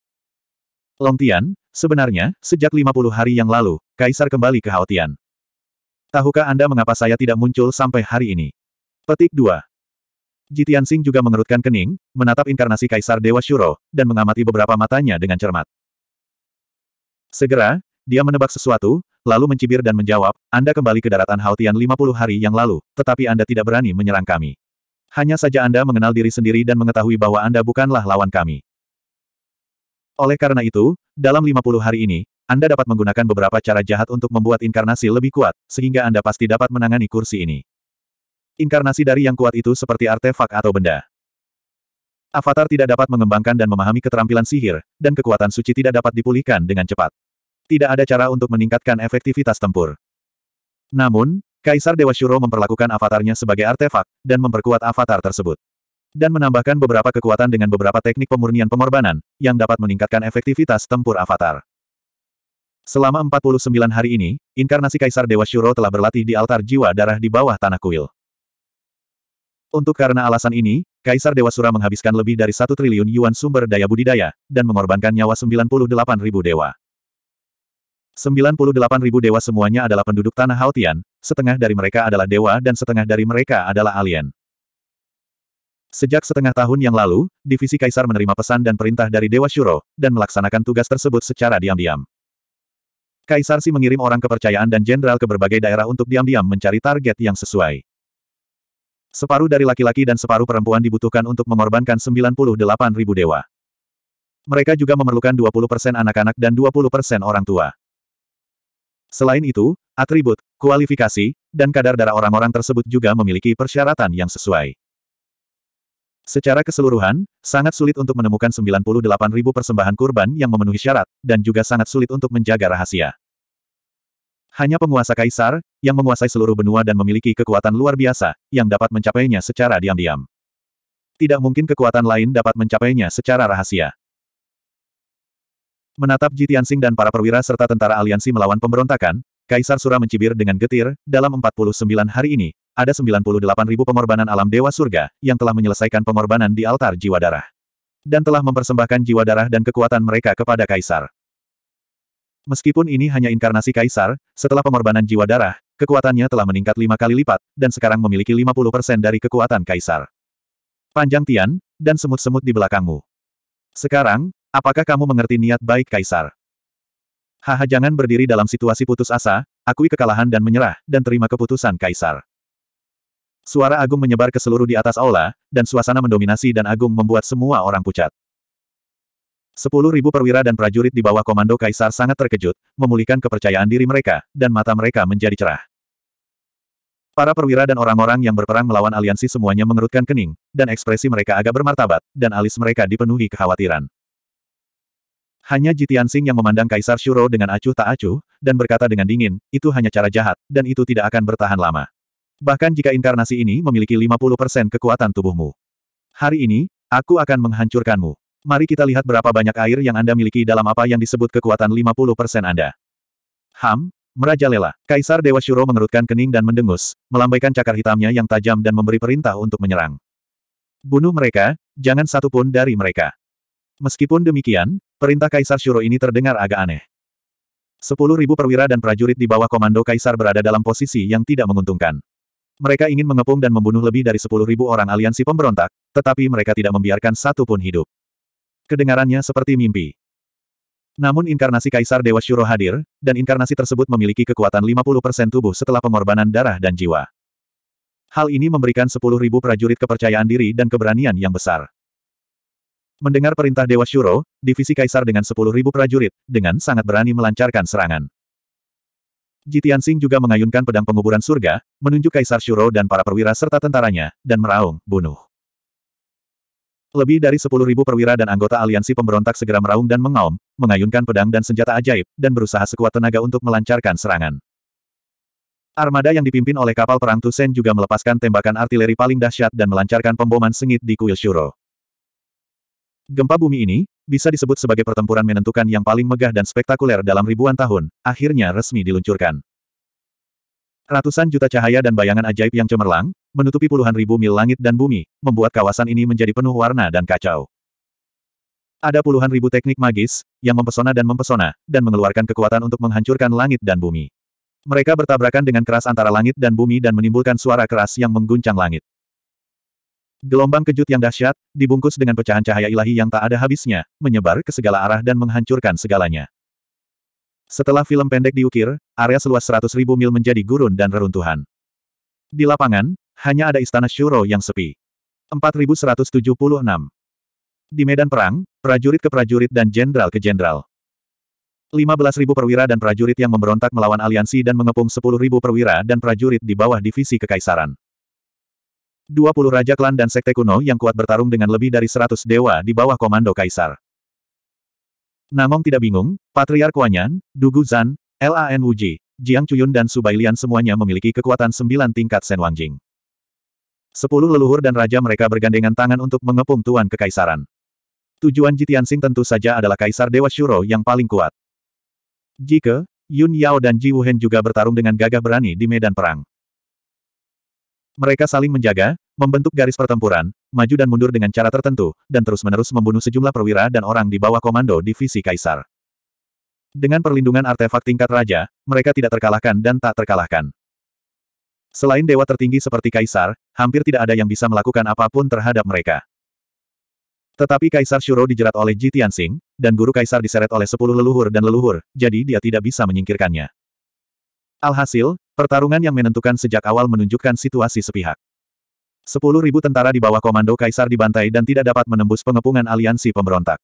Longtian, sebenarnya, sejak 50 hari yang lalu, Kaisar kembali ke Haotian. Tahukah Anda mengapa saya tidak muncul sampai hari ini? Petik 2. Jitian Sing juga mengerutkan kening, menatap inkarnasi Kaisar Dewa Shuro, dan mengamati beberapa matanya dengan cermat. Segera, dia menebak sesuatu, lalu mencibir dan menjawab, Anda kembali ke daratan Haotian 50 hari yang lalu, tetapi Anda tidak berani menyerang kami. Hanya saja Anda mengenal diri sendiri dan mengetahui bahwa Anda bukanlah lawan kami. Oleh karena itu, dalam 50 hari ini, Anda dapat menggunakan beberapa cara jahat untuk membuat inkarnasi lebih kuat, sehingga Anda pasti dapat menangani kursi ini. Inkarnasi dari yang kuat itu seperti artefak atau benda. Avatar tidak dapat mengembangkan dan memahami keterampilan sihir, dan kekuatan suci tidak dapat dipulihkan dengan cepat. Tidak ada cara untuk meningkatkan efektivitas tempur. Namun, Kaisar Dewa Shuro memperlakukan avatarnya sebagai artefak, dan memperkuat avatar tersebut dan menambahkan beberapa kekuatan dengan beberapa teknik pemurnian pengorbanan, yang dapat meningkatkan efektivitas tempur avatar. Selama 49 hari ini, inkarnasi Kaisar Dewa Shuro telah berlatih di altar jiwa darah di bawah tanah kuil. Untuk karena alasan ini, Kaisar Dewa Sura menghabiskan lebih dari satu triliun yuan sumber daya budidaya, dan mengorbankan nyawa 98 ribu dewa. 98 ribu dewa semuanya adalah penduduk tanah Hautian, setengah dari mereka adalah dewa dan setengah dari mereka adalah alien. Sejak setengah tahun yang lalu, divisi kaisar menerima pesan dan perintah dari Dewa Shuro, dan melaksanakan tugas tersebut secara diam-diam. Kaisar Si mengirim orang kepercayaan dan jenderal ke berbagai daerah untuk diam-diam mencari target yang sesuai. Separuh dari laki-laki dan separuh perempuan dibutuhkan untuk mengorbankan 98.000 dewa. Mereka juga memerlukan 20% anak-anak dan 20% orang tua. Selain itu, atribut, kualifikasi, dan kadar darah orang-orang tersebut juga memiliki persyaratan yang sesuai. Secara keseluruhan, sangat sulit untuk menemukan ribu persembahan kurban yang memenuhi syarat, dan juga sangat sulit untuk menjaga rahasia. Hanya penguasa kaisar, yang menguasai seluruh benua dan memiliki kekuatan luar biasa, yang dapat mencapainya secara diam-diam. Tidak mungkin kekuatan lain dapat mencapainya secara rahasia. Menatap Jitiansing dan para perwira serta tentara aliansi melawan pemberontakan, Kaisar Sura mencibir dengan getir, dalam 49 hari ini, ada 98.000 pengorbanan alam Dewa Surga, yang telah menyelesaikan pengorbanan di altar jiwa darah. Dan telah mempersembahkan jiwa darah dan kekuatan mereka kepada Kaisar. Meskipun ini hanya inkarnasi Kaisar, setelah pengorbanan jiwa darah, kekuatannya telah meningkat lima kali lipat, dan sekarang memiliki 50% dari kekuatan Kaisar. Panjang Tian, dan semut-semut di belakangmu. Sekarang, apakah kamu mengerti niat baik Kaisar? Haha jangan berdiri dalam situasi putus asa, akui kekalahan dan menyerah, dan terima keputusan Kaisar. Suara Agung menyebar ke seluruh di atas aula, dan suasana mendominasi dan Agung membuat semua orang pucat. Sepuluh ribu perwira dan prajurit di bawah komando Kaisar sangat terkejut, memulihkan kepercayaan diri mereka, dan mata mereka menjadi cerah. Para perwira dan orang-orang yang berperang melawan aliansi semuanya mengerutkan kening, dan ekspresi mereka agak bermartabat, dan alis mereka dipenuhi kekhawatiran. Hanya Jitian Sing yang memandang Kaisar Shuro dengan acuh tak acuh, dan berkata dengan dingin, itu hanya cara jahat, dan itu tidak akan bertahan lama. Bahkan jika inkarnasi ini memiliki 50% kekuatan tubuhmu. Hari ini, aku akan menghancurkanmu. Mari kita lihat berapa banyak air yang Anda miliki dalam apa yang disebut kekuatan 50% Anda. Ham, merajalela. Kaisar Dewa Shuro mengerutkan kening dan mendengus, melambaikan cakar hitamnya yang tajam dan memberi perintah untuk menyerang. Bunuh mereka, jangan satu pun dari mereka. Meskipun demikian, perintah Kaisar Shuro ini terdengar agak aneh. Sepuluh perwira dan prajurit di bawah komando Kaisar berada dalam posisi yang tidak menguntungkan. Mereka ingin mengepung dan membunuh lebih dari sepuluh ribu orang aliansi pemberontak, tetapi mereka tidak membiarkan satu pun hidup. Kedengarannya seperti mimpi. Namun inkarnasi Kaisar Dewa Syuro hadir, dan inkarnasi tersebut memiliki kekuatan 50% tubuh setelah pengorbanan darah dan jiwa. Hal ini memberikan sepuluh ribu prajurit kepercayaan diri dan keberanian yang besar. Mendengar perintah Dewa Syuro, divisi Kaisar dengan sepuluh ribu prajurit, dengan sangat berani melancarkan serangan. Jitian Singh juga mengayunkan pedang penguburan surga, menunjuk Kaisar Shuro dan para perwira serta tentaranya, dan meraung, bunuh. Lebih dari 10.000 perwira dan anggota aliansi pemberontak segera meraung dan mengaum, mengayunkan pedang dan senjata ajaib, dan berusaha sekuat tenaga untuk melancarkan serangan. Armada yang dipimpin oleh kapal perang Tusen juga melepaskan tembakan artileri paling dahsyat dan melancarkan pemboman sengit di kuil Shuro. Gempa bumi ini, bisa disebut sebagai pertempuran menentukan yang paling megah dan spektakuler dalam ribuan tahun, akhirnya resmi diluncurkan. Ratusan juta cahaya dan bayangan ajaib yang cemerlang, menutupi puluhan ribu mil langit dan bumi, membuat kawasan ini menjadi penuh warna dan kacau. Ada puluhan ribu teknik magis, yang mempesona dan mempesona, dan mengeluarkan kekuatan untuk menghancurkan langit dan bumi. Mereka bertabrakan dengan keras antara langit dan bumi dan menimbulkan suara keras yang mengguncang langit. Gelombang kejut yang dahsyat, dibungkus dengan pecahan cahaya ilahi yang tak ada habisnya, menyebar ke segala arah dan menghancurkan segalanya. Setelah film pendek diukir, area seluas 100.000 mil menjadi gurun dan reruntuhan. Di lapangan, hanya ada istana Shuro yang sepi. 4176. Di medan perang, prajurit ke prajurit dan jenderal ke jenderal. 15.000 perwira dan prajurit yang memberontak melawan aliansi dan mengepung 10.000 perwira dan prajurit di bawah divisi kekaisaran. 20 raja klan dan sekte kuno yang kuat bertarung dengan lebih dari 100 dewa di bawah komando kaisar. Namong tidak bingung, Patriark Wanyan, Dugu Zan, Lan Wuji, Jiang Chuyun dan Subailian semuanya memiliki kekuatan sembilan tingkat Sen Wangjing. Sepuluh leluhur dan raja mereka bergandengan tangan untuk mengepung Tuan Kekaisaran. Tujuan Jitian Sing tentu saja adalah Kaisar Dewa Shuro yang paling kuat. Jika, Yun Yao dan Ji Wuhen juga bertarung dengan gagah berani di medan perang. Mereka saling menjaga, membentuk garis pertempuran, maju dan mundur dengan cara tertentu, dan terus-menerus membunuh sejumlah perwira dan orang di bawah komando divisi kaisar. Dengan perlindungan artefak tingkat raja, mereka tidak terkalahkan dan tak terkalahkan. Selain dewa tertinggi seperti kaisar, hampir tidak ada yang bisa melakukan apapun terhadap mereka. Tetapi Kaisar Shuro dijerat oleh Ji Tianxing, dan guru Kaisar diseret oleh sepuluh leluhur dan leluhur, jadi dia tidak bisa menyingkirkannya. Alhasil, pertarungan yang menentukan sejak awal menunjukkan situasi sepihak. Sepuluh ribu tentara di bawah komando Kaisar dibantai dan tidak dapat menembus pengepungan aliansi pemberontak.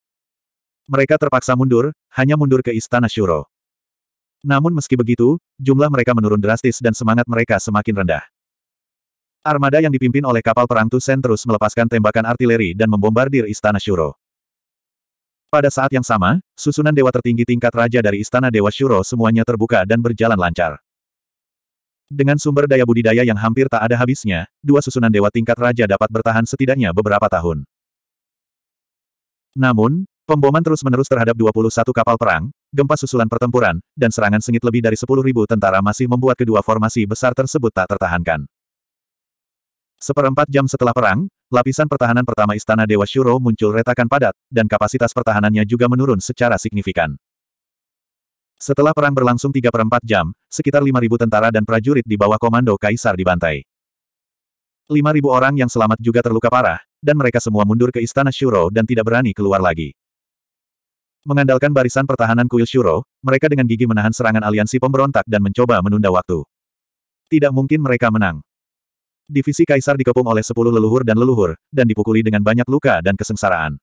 Mereka terpaksa mundur, hanya mundur ke Istana Shuro. Namun meski begitu, jumlah mereka menurun drastis dan semangat mereka semakin rendah. Armada yang dipimpin oleh kapal perang Tusen terus melepaskan tembakan artileri dan membombardir Istana Shuro. Pada saat yang sama, susunan dewa tertinggi tingkat raja dari Istana Dewa Shuro semuanya terbuka dan berjalan lancar. Dengan sumber daya budidaya yang hampir tak ada habisnya, dua susunan dewa tingkat raja dapat bertahan setidaknya beberapa tahun. Namun, pemboman terus-menerus terhadap 21 kapal perang, gempa susulan pertempuran, dan serangan sengit lebih dari 10.000 tentara masih membuat kedua formasi besar tersebut tak tertahankan. Seperempat jam setelah perang, lapisan pertahanan pertama Istana Dewa Shuro muncul retakan padat, dan kapasitas pertahanannya juga menurun secara signifikan. Setelah perang berlangsung 3 per 4 jam, sekitar 5.000 tentara dan prajurit di bawah komando Kaisar dibantai. 5.000 orang yang selamat juga terluka parah, dan mereka semua mundur ke Istana Shuro dan tidak berani keluar lagi. Mengandalkan barisan pertahanan kuil Shuro, mereka dengan gigi menahan serangan aliansi pemberontak dan mencoba menunda waktu. Tidak mungkin mereka menang. Divisi Kaisar dikepung oleh 10 leluhur dan leluhur, dan dipukuli dengan banyak luka dan kesengsaraan.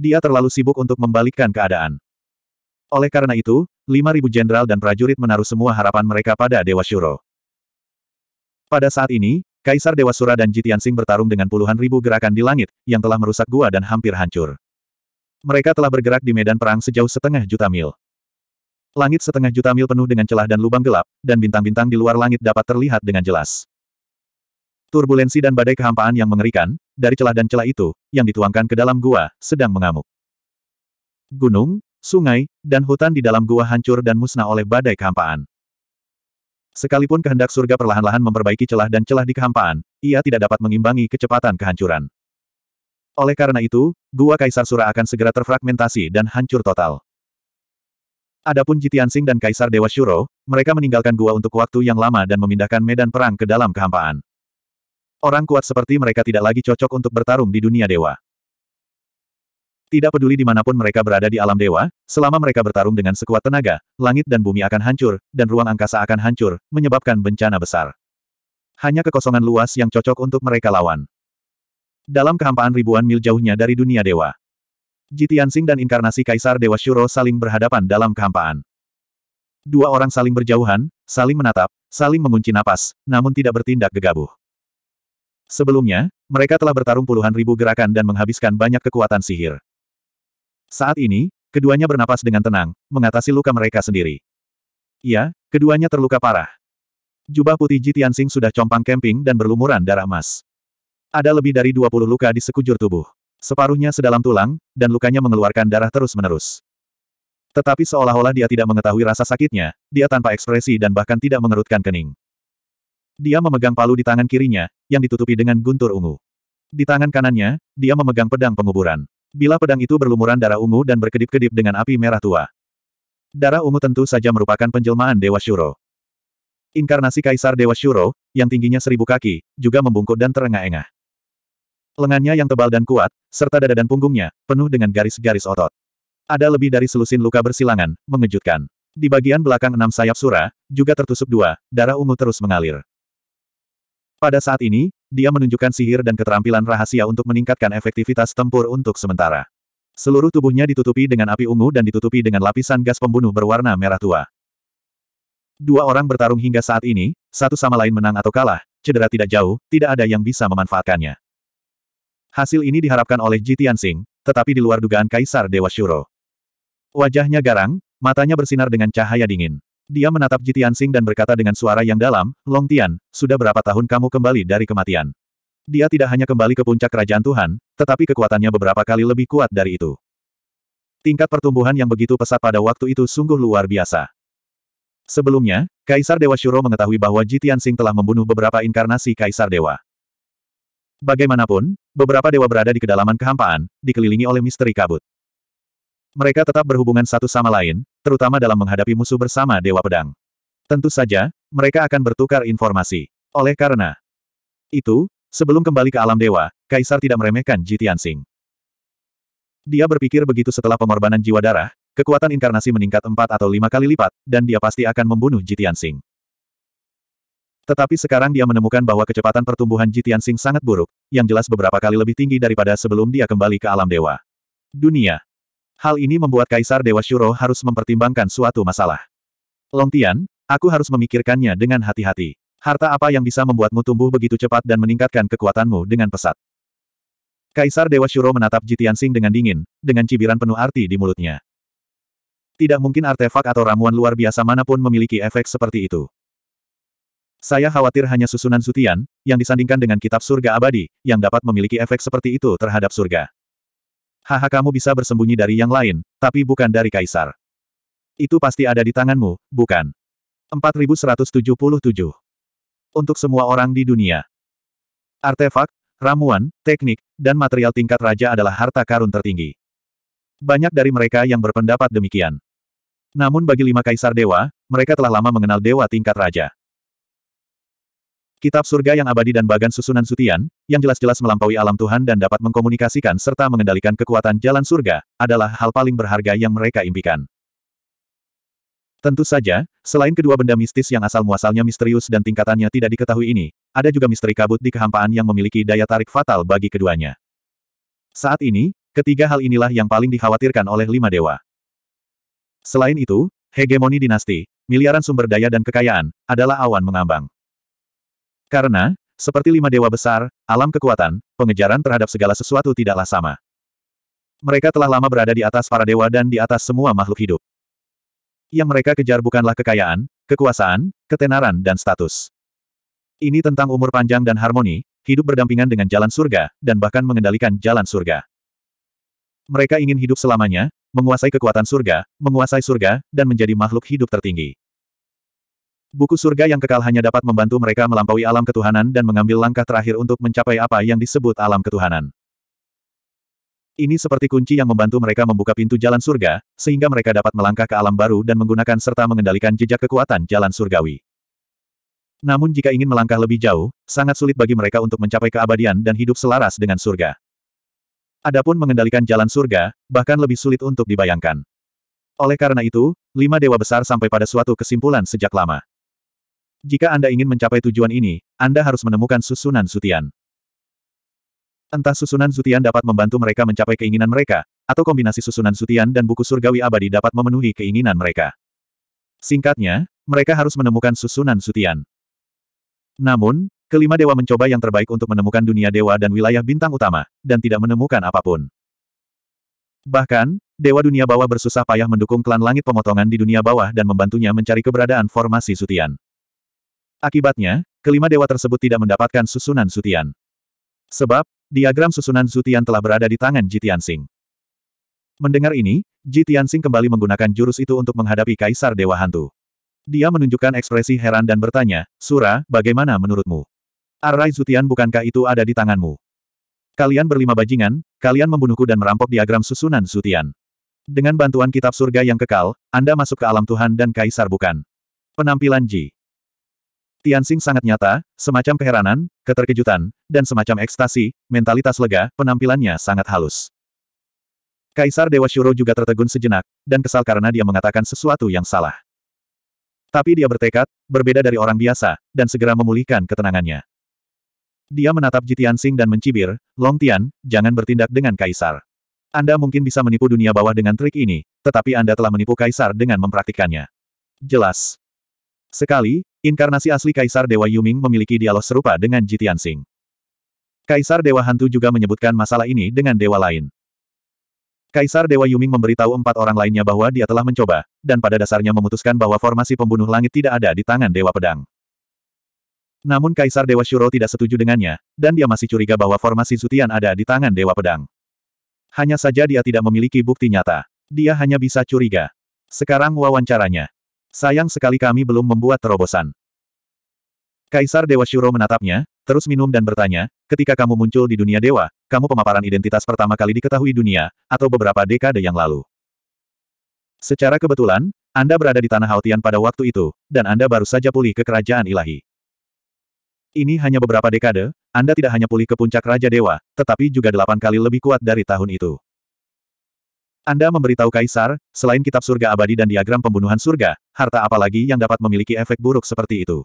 Dia terlalu sibuk untuk membalikkan keadaan. Oleh karena itu, 5.000 jenderal dan prajurit menaruh semua harapan mereka pada Dewa Shuro. Pada saat ini, Kaisar Dewa Sura dan Jitian Sing bertarung dengan puluhan ribu gerakan di langit, yang telah merusak gua dan hampir hancur. Mereka telah bergerak di medan perang sejauh setengah juta mil. Langit setengah juta mil penuh dengan celah dan lubang gelap, dan bintang-bintang di luar langit dapat terlihat dengan jelas. Turbulensi dan badai kehampaan yang mengerikan, dari celah dan celah itu, yang dituangkan ke dalam gua, sedang mengamuk. Gunung, sungai, dan hutan di dalam gua hancur dan musnah oleh badai kehampaan. Sekalipun kehendak surga perlahan-lahan memperbaiki celah dan celah di kehampaan, ia tidak dapat mengimbangi kecepatan kehancuran. Oleh karena itu, gua Kaisar Sura akan segera terfragmentasi dan hancur total. Adapun Jitiansing dan Kaisar Dewa Shuro, mereka meninggalkan gua untuk waktu yang lama dan memindahkan medan perang ke dalam kehampaan. Orang kuat seperti mereka tidak lagi cocok untuk bertarung di dunia dewa. Tidak peduli dimanapun mereka berada di alam dewa, selama mereka bertarung dengan sekuat tenaga, langit dan bumi akan hancur, dan ruang angkasa akan hancur, menyebabkan bencana besar. Hanya kekosongan luas yang cocok untuk mereka lawan. Dalam kehampaan ribuan mil jauhnya dari dunia dewa. Jitiansing dan inkarnasi Kaisar Dewa Shuro saling berhadapan dalam kehampaan. Dua orang saling berjauhan, saling menatap, saling mengunci napas, namun tidak bertindak gegabah. Sebelumnya, mereka telah bertarung puluhan ribu gerakan dan menghabiskan banyak kekuatan sihir. Saat ini, keduanya bernapas dengan tenang, mengatasi luka mereka sendiri. Ya, keduanya terluka parah. Jubah putih Ji Tianxing sudah compang kemping dan berlumuran darah emas. Ada lebih dari 20 luka di sekujur tubuh. Separuhnya sedalam tulang, dan lukanya mengeluarkan darah terus-menerus. Tetapi seolah-olah dia tidak mengetahui rasa sakitnya, dia tanpa ekspresi dan bahkan tidak mengerutkan kening. Dia memegang palu di tangan kirinya, yang ditutupi dengan guntur ungu. Di tangan kanannya, dia memegang pedang penguburan. Bila pedang itu berlumuran darah ungu dan berkedip-kedip dengan api merah tua. Darah ungu tentu saja merupakan penjelmaan Dewa Shuro. Inkarnasi Kaisar Dewa Shuro, yang tingginya seribu kaki, juga membungkuk dan terengah-engah. Lengannya yang tebal dan kuat, serta dada dan punggungnya, penuh dengan garis-garis otot. Ada lebih dari selusin luka bersilangan, mengejutkan. Di bagian belakang enam sayap sura, juga tertusuk dua, darah ungu terus mengalir. Pada saat ini, dia menunjukkan sihir dan keterampilan rahasia untuk meningkatkan efektivitas tempur untuk sementara. Seluruh tubuhnya ditutupi dengan api ungu dan ditutupi dengan lapisan gas pembunuh berwarna merah tua. Dua orang bertarung hingga saat ini, satu sama lain menang atau kalah, cedera tidak jauh, tidak ada yang bisa memanfaatkannya. Hasil ini diharapkan oleh Ji Tianxing, tetapi di luar dugaan Kaisar Dewa Shuro. Wajahnya garang, matanya bersinar dengan cahaya dingin. Dia menatap Jitian Sing dan berkata dengan suara yang dalam, Long Tian, sudah berapa tahun kamu kembali dari kematian? Dia tidak hanya kembali ke puncak kerajaan Tuhan, tetapi kekuatannya beberapa kali lebih kuat dari itu. Tingkat pertumbuhan yang begitu pesat pada waktu itu sungguh luar biasa. Sebelumnya, Kaisar Dewa Shuro mengetahui bahwa Jitian Sing telah membunuh beberapa inkarnasi Kaisar Dewa. Bagaimanapun, beberapa dewa berada di kedalaman kehampaan, dikelilingi oleh misteri kabut. Mereka tetap berhubungan satu sama lain, terutama dalam menghadapi musuh bersama Dewa Pedang. Tentu saja, mereka akan bertukar informasi. Oleh karena itu, sebelum kembali ke alam dewa, Kaisar tidak meremehkan Jitian Sing. Dia berpikir begitu setelah pengorbanan jiwa darah, kekuatan inkarnasi meningkat empat atau lima kali lipat, dan dia pasti akan membunuh Jitian Sing. Tetapi sekarang dia menemukan bahwa kecepatan pertumbuhan Jitian Sing sangat buruk, yang jelas beberapa kali lebih tinggi daripada sebelum dia kembali ke alam dewa. Dunia Hal ini membuat Kaisar Dewa Shuro harus mempertimbangkan suatu masalah. Longtian, aku harus memikirkannya dengan hati-hati. Harta apa yang bisa membuatmu tumbuh begitu cepat dan meningkatkan kekuatanmu dengan pesat? Kaisar Dewa Shuro menatap Jitian Sing dengan dingin, dengan cibiran penuh arti di mulutnya. Tidak mungkin artefak atau ramuan luar biasa manapun memiliki efek seperti itu. Saya khawatir hanya susunan sutian, yang disandingkan dengan kitab surga abadi, yang dapat memiliki efek seperti itu terhadap surga. Haha kamu bisa bersembunyi dari yang lain, tapi bukan dari Kaisar. Itu pasti ada di tanganmu, bukan? 4177. Untuk semua orang di dunia. Artefak, ramuan, teknik, dan material tingkat raja adalah harta karun tertinggi. Banyak dari mereka yang berpendapat demikian. Namun bagi lima kaisar dewa, mereka telah lama mengenal dewa tingkat raja. Kitab surga yang abadi dan bagan susunan sutian, yang jelas-jelas melampaui alam Tuhan dan dapat mengkomunikasikan serta mengendalikan kekuatan jalan surga, adalah hal paling berharga yang mereka impikan. Tentu saja, selain kedua benda mistis yang asal-muasalnya misterius dan tingkatannya tidak diketahui ini, ada juga misteri kabut di kehampaan yang memiliki daya tarik fatal bagi keduanya. Saat ini, ketiga hal inilah yang paling dikhawatirkan oleh lima dewa. Selain itu, hegemoni dinasti, miliaran sumber daya dan kekayaan, adalah awan mengambang. Karena, seperti lima dewa besar, alam kekuatan, pengejaran terhadap segala sesuatu tidaklah sama. Mereka telah lama berada di atas para dewa dan di atas semua makhluk hidup. Yang mereka kejar bukanlah kekayaan, kekuasaan, ketenaran dan status. Ini tentang umur panjang dan harmoni, hidup berdampingan dengan jalan surga, dan bahkan mengendalikan jalan surga. Mereka ingin hidup selamanya, menguasai kekuatan surga, menguasai surga, dan menjadi makhluk hidup tertinggi. Buku surga yang kekal hanya dapat membantu mereka melampaui alam ketuhanan dan mengambil langkah terakhir untuk mencapai apa yang disebut alam ketuhanan. Ini seperti kunci yang membantu mereka membuka pintu jalan surga, sehingga mereka dapat melangkah ke alam baru dan menggunakan serta mengendalikan jejak kekuatan jalan surgawi. Namun jika ingin melangkah lebih jauh, sangat sulit bagi mereka untuk mencapai keabadian dan hidup selaras dengan surga. Adapun mengendalikan jalan surga, bahkan lebih sulit untuk dibayangkan. Oleh karena itu, lima dewa besar sampai pada suatu kesimpulan sejak lama. Jika Anda ingin mencapai tujuan ini, Anda harus menemukan susunan sutian. Entah susunan sutian dapat membantu mereka mencapai keinginan mereka, atau kombinasi susunan sutian dan buku surgawi abadi dapat memenuhi keinginan mereka. Singkatnya, mereka harus menemukan susunan sutian. Namun, kelima dewa mencoba yang terbaik untuk menemukan dunia dewa dan wilayah bintang utama, dan tidak menemukan apapun. Bahkan, Dewa Dunia Bawah bersusah payah mendukung klan Langit Pemotongan di dunia bawah dan membantunya mencari keberadaan formasi Sutian. Akibatnya, kelima dewa tersebut tidak mendapatkan susunan Zutian. Sebab, diagram susunan Zutian telah berada di tangan Jitian Jitiansing. Mendengar ini, Jitian Jitiansing kembali menggunakan jurus itu untuk menghadapi Kaisar Dewa Hantu. Dia menunjukkan ekspresi heran dan bertanya, Sura, bagaimana menurutmu? Arai Zutian bukankah itu ada di tanganmu? Kalian berlima bajingan, kalian membunuhku dan merampok diagram susunan Zutian. Dengan bantuan kitab surga yang kekal, Anda masuk ke alam Tuhan dan Kaisar bukan. Penampilan Ji. Tianxing sangat nyata, semacam keheranan, keterkejutan, dan semacam ekstasi, mentalitas lega, penampilannya sangat halus. Kaisar Dewa Shuro juga tertegun sejenak, dan kesal karena dia mengatakan sesuatu yang salah. Tapi dia bertekad, berbeda dari orang biasa, dan segera memulihkan ketenangannya. Dia menatap Ji Tianxing dan mencibir, Long Tian, jangan bertindak dengan Kaisar. Anda mungkin bisa menipu dunia bawah dengan trik ini, tetapi Anda telah menipu Kaisar dengan mempraktikkannya. Jelas. Sekali, inkarnasi asli Kaisar Dewa Yuming memiliki dialog serupa dengan Jitian Sing. Kaisar Dewa Hantu juga menyebutkan masalah ini dengan dewa lain. Kaisar Dewa Yuming memberitahu empat orang lainnya bahwa dia telah mencoba, dan pada dasarnya memutuskan bahwa formasi pembunuh langit tidak ada di tangan Dewa Pedang. Namun Kaisar Dewa Shuro tidak setuju dengannya, dan dia masih curiga bahwa formasi Zutian ada di tangan Dewa Pedang. Hanya saja dia tidak memiliki bukti nyata. Dia hanya bisa curiga. Sekarang wawancaranya. Sayang sekali kami belum membuat terobosan. Kaisar Dewa Shuro menatapnya, terus minum dan bertanya, ketika kamu muncul di dunia dewa, kamu pemaparan identitas pertama kali diketahui dunia, atau beberapa dekade yang lalu. Secara kebetulan, Anda berada di Tanah Hautian pada waktu itu, dan Anda baru saja pulih ke kerajaan ilahi. Ini hanya beberapa dekade, Anda tidak hanya pulih ke puncak Raja Dewa, tetapi juga delapan kali lebih kuat dari tahun itu. Anda memberitahu Kaisar, selain kitab surga abadi dan diagram pembunuhan surga, harta apalagi yang dapat memiliki efek buruk seperti itu?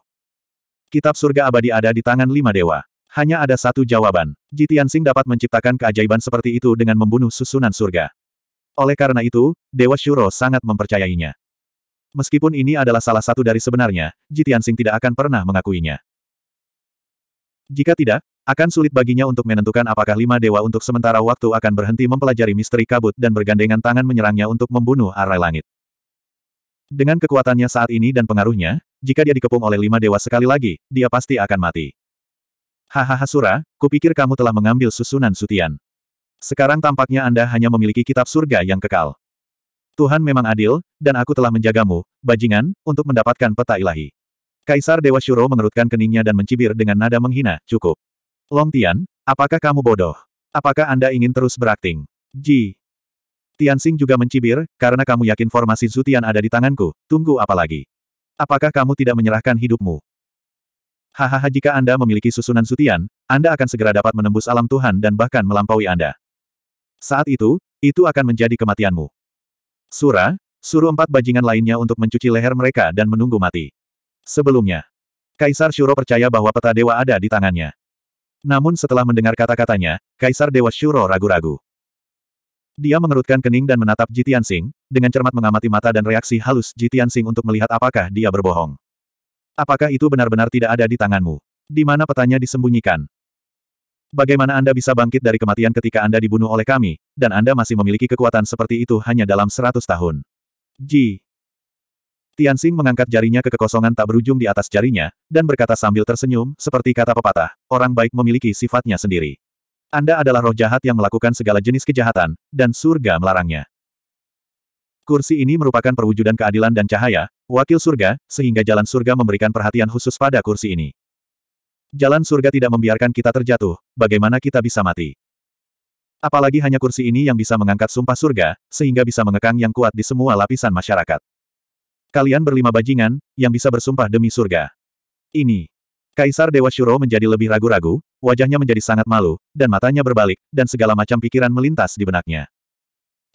Kitab surga abadi ada di tangan lima dewa. Hanya ada satu jawaban. Jitiansing dapat menciptakan keajaiban seperti itu dengan membunuh susunan surga. Oleh karena itu, Dewa Shuro sangat mempercayainya. Meskipun ini adalah salah satu dari sebenarnya, Jitiansing tidak akan pernah mengakuinya. Jika tidak, akan sulit baginya untuk menentukan apakah lima dewa untuk sementara waktu akan berhenti mempelajari misteri kabut dan bergandengan tangan menyerangnya untuk membunuh arai langit. Dengan kekuatannya saat ini dan pengaruhnya, jika dia dikepung oleh lima dewa sekali lagi, dia pasti akan mati. Hahaha Sura, kupikir kamu telah mengambil susunan sutian. Sekarang tampaknya Anda hanya memiliki kitab surga yang kekal. Tuhan memang adil, dan aku telah menjagamu, bajingan, untuk mendapatkan peta ilahi. Kaisar Dewa Shuro mengerutkan keningnya dan mencibir dengan nada menghina, cukup. Long Tian, apakah kamu bodoh? Apakah Anda ingin terus berakting? Ji. Tianxing juga mencibir, karena kamu yakin formasi Zutian ada di tanganku, tunggu apa lagi? Apakah kamu tidak menyerahkan hidupmu? Hahaha jika Anda memiliki susunan Zutian, Anda akan segera dapat menembus alam Tuhan dan bahkan melampaui Anda. Saat itu, itu akan menjadi kematianmu. Sura, suruh empat bajingan lainnya untuk mencuci leher mereka dan menunggu mati. Sebelumnya, Kaisar Shuro percaya bahwa peta dewa ada di tangannya. Namun setelah mendengar kata-katanya, Kaisar Dewa Shuro ragu-ragu. Dia mengerutkan kening dan menatap Jitian Sing, dengan cermat mengamati mata dan reaksi halus Jitian Sing untuk melihat apakah dia berbohong. Apakah itu benar-benar tidak ada di tanganmu? Di mana petanya disembunyikan? Bagaimana Anda bisa bangkit dari kematian ketika Anda dibunuh oleh kami, dan Anda masih memiliki kekuatan seperti itu hanya dalam seratus tahun? Ji. Tianxing mengangkat jarinya ke kekosongan tak berujung di atas jarinya, dan berkata sambil tersenyum, seperti kata pepatah, orang baik memiliki sifatnya sendiri. Anda adalah roh jahat yang melakukan segala jenis kejahatan, dan surga melarangnya. Kursi ini merupakan perwujudan keadilan dan cahaya, wakil surga, sehingga jalan surga memberikan perhatian khusus pada kursi ini. Jalan surga tidak membiarkan kita terjatuh, bagaimana kita bisa mati. Apalagi hanya kursi ini yang bisa mengangkat sumpah surga, sehingga bisa mengekang yang kuat di semua lapisan masyarakat. Kalian berlima bajingan, yang bisa bersumpah demi surga. Ini. Kaisar Dewa Shuro menjadi lebih ragu-ragu, wajahnya menjadi sangat malu, dan matanya berbalik, dan segala macam pikiran melintas di benaknya.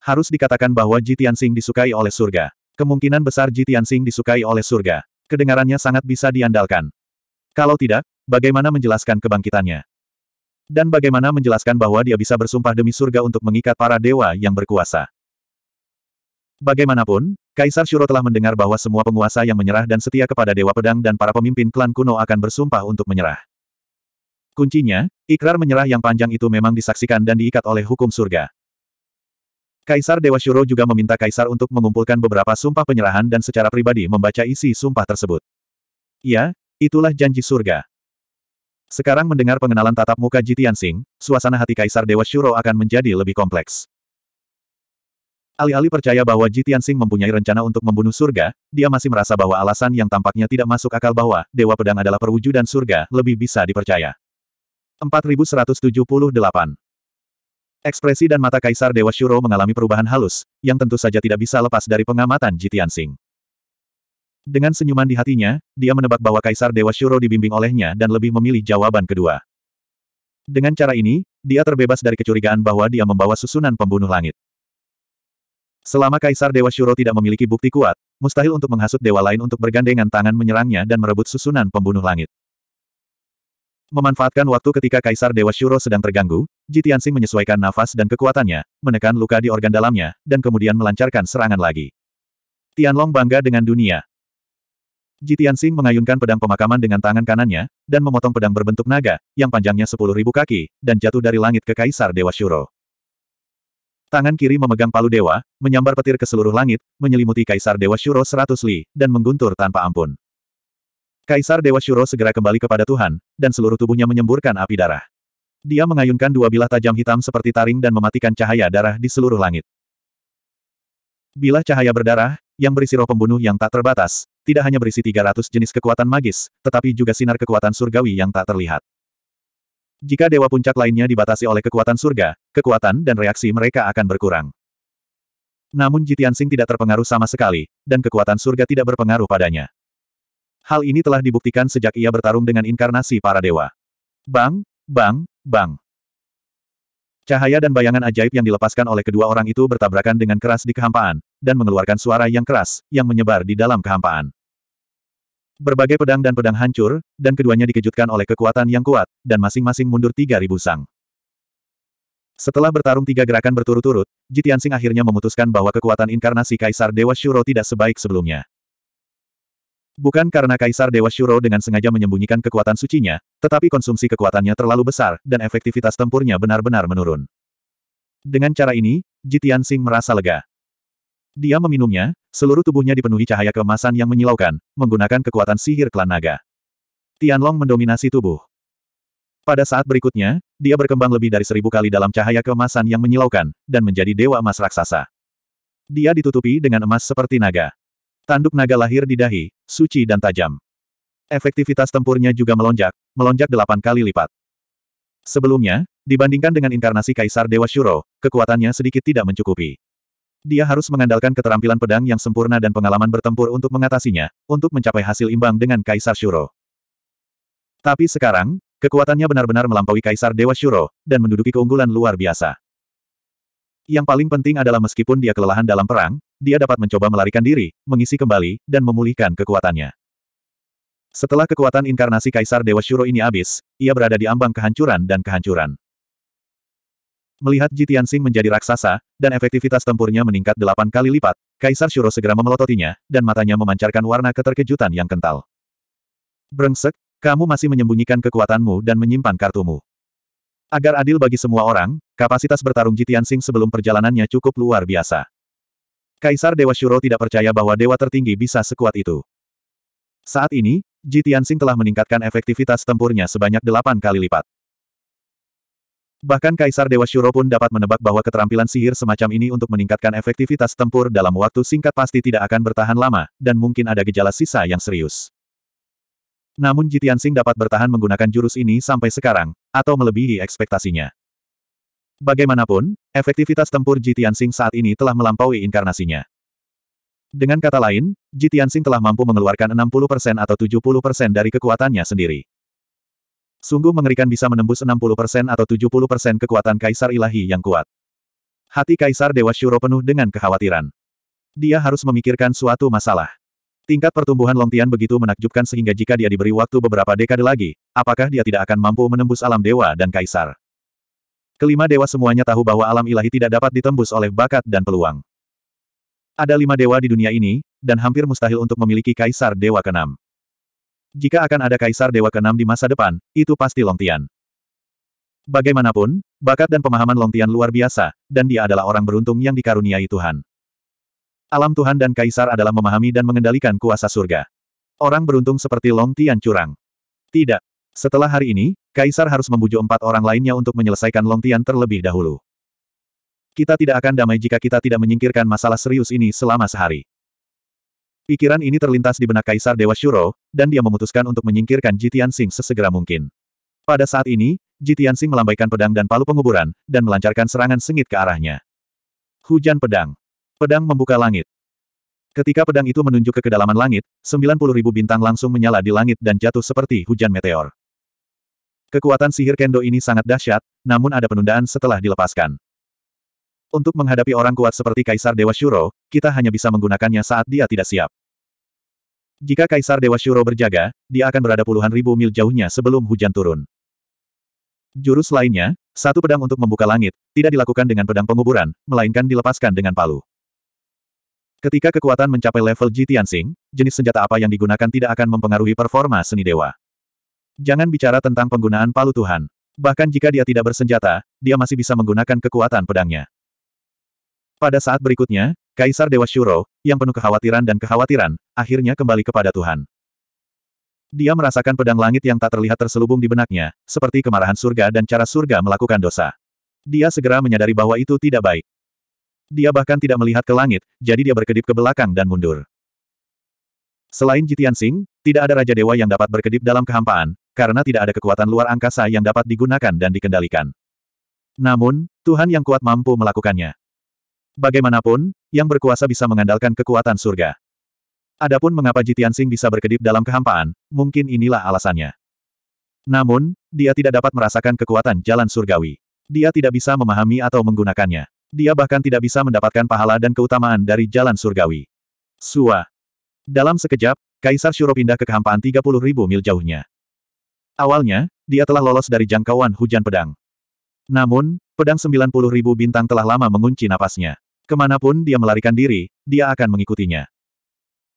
Harus dikatakan bahwa Ji Tianxing disukai oleh surga. Kemungkinan besar Ji Tianxing disukai oleh surga. Kedengarannya sangat bisa diandalkan. Kalau tidak, bagaimana menjelaskan kebangkitannya? Dan bagaimana menjelaskan bahwa dia bisa bersumpah demi surga untuk mengikat para dewa yang berkuasa? Bagaimanapun, Kaisar Shuro telah mendengar bahwa semua penguasa yang menyerah dan setia kepada Dewa Pedang dan para pemimpin klan kuno akan bersumpah untuk menyerah. Kuncinya, ikrar menyerah yang panjang itu memang disaksikan dan diikat oleh hukum surga. Kaisar Dewa Shuro juga meminta Kaisar untuk mengumpulkan beberapa sumpah penyerahan dan secara pribadi membaca isi sumpah tersebut. Ya, itulah janji surga. Sekarang mendengar pengenalan tatap muka Jitian Singh, suasana hati Kaisar Dewa Shuro akan menjadi lebih kompleks. Alih-alih percaya bahwa Jitian Tianxing mempunyai rencana untuk membunuh surga, dia masih merasa bahwa alasan yang tampaknya tidak masuk akal bahwa Dewa Pedang adalah perwujudan surga lebih bisa dipercaya. 4178 Ekspresi dan mata Kaisar Dewa Shuro mengalami perubahan halus, yang tentu saja tidak bisa lepas dari pengamatan Jitian Tianxing. Dengan senyuman di hatinya, dia menebak bahwa Kaisar Dewa Shuro dibimbing olehnya dan lebih memilih jawaban kedua. Dengan cara ini, dia terbebas dari kecurigaan bahwa dia membawa susunan pembunuh langit. Selama Kaisar Dewa Shuro tidak memiliki bukti kuat, mustahil untuk menghasut dewa lain untuk bergandengan tangan menyerangnya dan merebut susunan pembunuh langit. Memanfaatkan waktu ketika Kaisar Dewa Shuro sedang terganggu, Jitiansing menyesuaikan nafas dan kekuatannya, menekan luka di organ dalamnya, dan kemudian melancarkan serangan lagi. Tianlong bangga dengan dunia. Jitiansing mengayunkan pedang pemakaman dengan tangan kanannya, dan memotong pedang berbentuk naga, yang panjangnya 10.000 kaki, dan jatuh dari langit ke Kaisar Dewa Shuro. Tangan kiri memegang palu dewa, menyambar petir ke seluruh langit, menyelimuti Kaisar Dewa Shuro seratus li, dan mengguntur tanpa ampun. Kaisar Dewa Shuro segera kembali kepada Tuhan, dan seluruh tubuhnya menyemburkan api darah. Dia mengayunkan dua bilah tajam hitam seperti taring dan mematikan cahaya darah di seluruh langit. Bilah cahaya berdarah, yang berisi roh pembunuh yang tak terbatas, tidak hanya berisi 300 jenis kekuatan magis, tetapi juga sinar kekuatan surgawi yang tak terlihat. Jika dewa puncak lainnya dibatasi oleh kekuatan surga, kekuatan dan reaksi mereka akan berkurang. Namun Jitian Jitiansing tidak terpengaruh sama sekali, dan kekuatan surga tidak berpengaruh padanya. Hal ini telah dibuktikan sejak ia bertarung dengan inkarnasi para dewa. Bang, bang, bang. Cahaya dan bayangan ajaib yang dilepaskan oleh kedua orang itu bertabrakan dengan keras di kehampaan, dan mengeluarkan suara yang keras, yang menyebar di dalam kehampaan. Berbagai pedang dan pedang hancur, dan keduanya dikejutkan oleh kekuatan yang kuat, dan masing-masing mundur 3.000 sang. Setelah bertarung tiga gerakan berturut-turut, Jitiansing akhirnya memutuskan bahwa kekuatan inkarnasi Kaisar Dewa Shuro tidak sebaik sebelumnya. Bukan karena Kaisar Dewa Shuro dengan sengaja menyembunyikan kekuatan sucinya, tetapi konsumsi kekuatannya terlalu besar, dan efektivitas tempurnya benar-benar menurun. Dengan cara ini, Jitian Sing merasa lega. Dia meminumnya, Seluruh tubuhnya dipenuhi cahaya kemasan yang menyilaukan, menggunakan kekuatan sihir klan naga. Tianlong mendominasi tubuh. Pada saat berikutnya, dia berkembang lebih dari seribu kali dalam cahaya kemasan yang menyilaukan, dan menjadi dewa emas raksasa. Dia ditutupi dengan emas seperti naga. Tanduk naga lahir di dahi, suci dan tajam. Efektivitas tempurnya juga melonjak, melonjak delapan kali lipat. Sebelumnya, dibandingkan dengan inkarnasi Kaisar Dewa Shuro, kekuatannya sedikit tidak mencukupi. Dia harus mengandalkan keterampilan pedang yang sempurna dan pengalaman bertempur untuk mengatasinya, untuk mencapai hasil imbang dengan Kaisar Shuro. Tapi sekarang, kekuatannya benar-benar melampaui Kaisar Dewa Shuro, dan menduduki keunggulan luar biasa. Yang paling penting adalah meskipun dia kelelahan dalam perang, dia dapat mencoba melarikan diri, mengisi kembali, dan memulihkan kekuatannya. Setelah kekuatan inkarnasi Kaisar Dewa Shuro ini habis, ia berada di ambang kehancuran dan kehancuran. Melihat Ji Tianxing menjadi raksasa, dan efektivitas tempurnya meningkat delapan kali lipat, Kaisar Shuro segera memelototinya, dan matanya memancarkan warna keterkejutan yang kental. Brengsek, kamu masih menyembunyikan kekuatanmu dan menyimpan kartumu. Agar adil bagi semua orang, kapasitas bertarung Ji Tianxing sebelum perjalanannya cukup luar biasa. Kaisar Dewa Shuro tidak percaya bahwa dewa tertinggi bisa sekuat itu. Saat ini, Ji Tianxing telah meningkatkan efektivitas tempurnya sebanyak delapan kali lipat. Bahkan Kaisar Dewa Shuro pun dapat menebak bahwa keterampilan sihir semacam ini untuk meningkatkan efektivitas tempur dalam waktu singkat pasti tidak akan bertahan lama, dan mungkin ada gejala sisa yang serius. Namun Jitian Sing dapat bertahan menggunakan jurus ini sampai sekarang, atau melebihi ekspektasinya. Bagaimanapun, efektivitas tempur Jitian Sing saat ini telah melampaui inkarnasinya. Dengan kata lain, Jitian Sing telah mampu mengeluarkan 60% atau 70% dari kekuatannya sendiri. Sungguh mengerikan bisa menembus 60% atau 70% kekuatan Kaisar Ilahi yang kuat. Hati Kaisar Dewa Shuro penuh dengan kekhawatiran. Dia harus memikirkan suatu masalah. Tingkat pertumbuhan Longtian begitu menakjubkan sehingga jika dia diberi waktu beberapa dekade lagi, apakah dia tidak akan mampu menembus alam dewa dan kaisar? Kelima dewa semuanya tahu bahwa alam ilahi tidak dapat ditembus oleh bakat dan peluang. Ada lima dewa di dunia ini, dan hampir mustahil untuk memiliki kaisar dewa keenam. Jika akan ada kaisar dewa keenam di masa depan, itu pasti Longtian. Bagaimanapun, bakat dan pemahaman Longtian luar biasa, dan dia adalah orang beruntung yang dikaruniai Tuhan. Alam Tuhan dan kaisar adalah memahami dan mengendalikan kuasa surga. Orang beruntung seperti Longtian curang. Tidak. Setelah hari ini, kaisar harus membujuk empat orang lainnya untuk menyelesaikan Longtian terlebih dahulu. Kita tidak akan damai jika kita tidak menyingkirkan masalah serius ini selama sehari. Pikiran ini terlintas di benak Kaisar Dewa Shuro, dan dia memutuskan untuk menyingkirkan Jitian Sing sesegera mungkin. Pada saat ini, Jitian Sing melambaikan pedang dan palu penguburan, dan melancarkan serangan sengit ke arahnya. Hujan pedang. Pedang membuka langit. Ketika pedang itu menunjuk ke kedalaman langit, ribu bintang langsung menyala di langit dan jatuh seperti hujan meteor. Kekuatan sihir kendo ini sangat dahsyat, namun ada penundaan setelah dilepaskan. Untuk menghadapi orang kuat seperti Kaisar Dewa Shuro, kita hanya bisa menggunakannya saat dia tidak siap. Jika Kaisar Dewa Shuro berjaga, dia akan berada puluhan ribu mil jauhnya sebelum hujan turun. Jurus lainnya, satu pedang untuk membuka langit, tidak dilakukan dengan pedang penguburan, melainkan dilepaskan dengan palu. Ketika kekuatan mencapai level Ji Tianxing, jenis senjata apa yang digunakan tidak akan mempengaruhi performa seni dewa. Jangan bicara tentang penggunaan palu Tuhan. Bahkan jika dia tidak bersenjata, dia masih bisa menggunakan kekuatan pedangnya. Pada saat berikutnya, Kaisar Dewa Shuro, yang penuh kekhawatiran dan kekhawatiran, akhirnya kembali kepada Tuhan. Dia merasakan pedang langit yang tak terlihat terselubung di benaknya, seperti kemarahan surga dan cara surga melakukan dosa. Dia segera menyadari bahwa itu tidak baik. Dia bahkan tidak melihat ke langit, jadi dia berkedip ke belakang dan mundur. Selain Jitian Sing, tidak ada Raja Dewa yang dapat berkedip dalam kehampaan, karena tidak ada kekuatan luar angkasa yang dapat digunakan dan dikendalikan. Namun, Tuhan yang kuat mampu melakukannya. Bagaimanapun, yang berkuasa bisa mengandalkan kekuatan surga. Adapun mengapa Jitian Sing bisa berkedip dalam kehampaan, mungkin inilah alasannya. Namun, dia tidak dapat merasakan kekuatan jalan surgawi. Dia tidak bisa memahami atau menggunakannya. Dia bahkan tidak bisa mendapatkan pahala dan keutamaan dari jalan surgawi. Sua. Dalam sekejap, Kaisar Shuro pindah ke kehampaan ribu mil jauhnya. Awalnya, dia telah lolos dari jangkauan hujan pedang. Namun, pedang ribu bintang telah lama mengunci napasnya. Kemanapun dia melarikan diri, dia akan mengikutinya.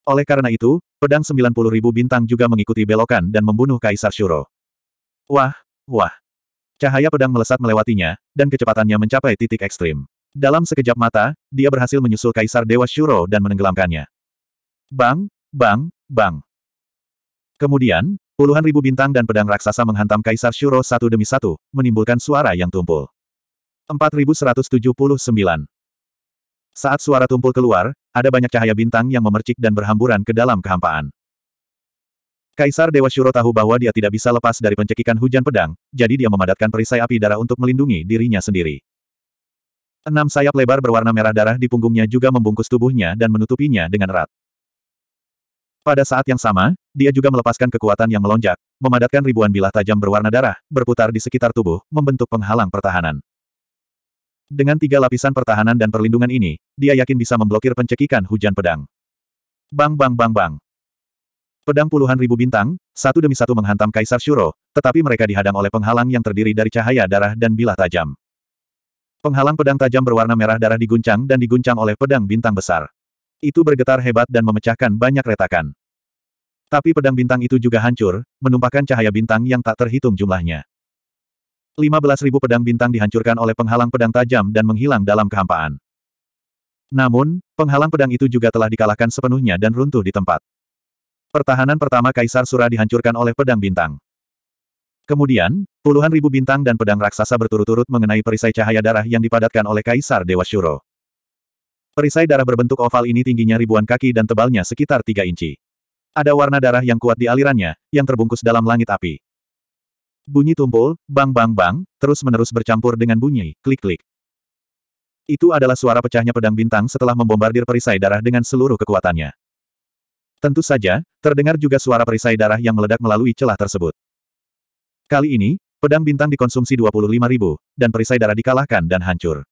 Oleh karena itu, pedang 90.000 bintang juga mengikuti belokan dan membunuh Kaisar Shuro. Wah, wah. Cahaya pedang melesat melewatinya, dan kecepatannya mencapai titik ekstrim. Dalam sekejap mata, dia berhasil menyusul Kaisar Dewa Shuro dan menenggelamkannya. Bang, bang, bang. Kemudian, puluhan ribu bintang dan pedang raksasa menghantam Kaisar Shuro satu demi satu, menimbulkan suara yang tumpul. 4179 saat suara tumpul keluar, ada banyak cahaya bintang yang memercik dan berhamburan ke dalam kehampaan. Kaisar Dewa Shuro tahu bahwa dia tidak bisa lepas dari pencekikan hujan pedang, jadi dia memadatkan perisai api darah untuk melindungi dirinya sendiri. Enam sayap lebar berwarna merah darah di punggungnya juga membungkus tubuhnya dan menutupinya dengan erat. Pada saat yang sama, dia juga melepaskan kekuatan yang melonjak, memadatkan ribuan bilah tajam berwarna darah, berputar di sekitar tubuh, membentuk penghalang pertahanan. Dengan tiga lapisan pertahanan dan perlindungan ini, dia yakin bisa memblokir pencekikan hujan pedang. Bang bang bang bang. Pedang puluhan ribu bintang, satu demi satu menghantam Kaisar Shuro, tetapi mereka dihadang oleh penghalang yang terdiri dari cahaya darah dan bilah tajam. Penghalang pedang tajam berwarna merah darah diguncang dan diguncang oleh pedang bintang besar. Itu bergetar hebat dan memecahkan banyak retakan. Tapi pedang bintang itu juga hancur, menumpahkan cahaya bintang yang tak terhitung jumlahnya ribu pedang bintang dihancurkan oleh penghalang pedang tajam dan menghilang dalam kehampaan. Namun, penghalang pedang itu juga telah dikalahkan sepenuhnya dan runtuh di tempat. Pertahanan pertama Kaisar Sura dihancurkan oleh pedang bintang. Kemudian, puluhan ribu bintang dan pedang raksasa berturut-turut mengenai perisai cahaya darah yang dipadatkan oleh Kaisar Dewa Shuro. Perisai darah berbentuk oval ini tingginya ribuan kaki dan tebalnya sekitar 3 inci. Ada warna darah yang kuat di alirannya, yang terbungkus dalam langit api. Bunyi tumpul, bang-bang-bang, terus-menerus bercampur dengan bunyi, klik-klik. Itu adalah suara pecahnya pedang bintang setelah membombardir perisai darah dengan seluruh kekuatannya. Tentu saja, terdengar juga suara perisai darah yang meledak melalui celah tersebut. Kali ini, pedang bintang dikonsumsi ribu dan perisai darah dikalahkan dan hancur.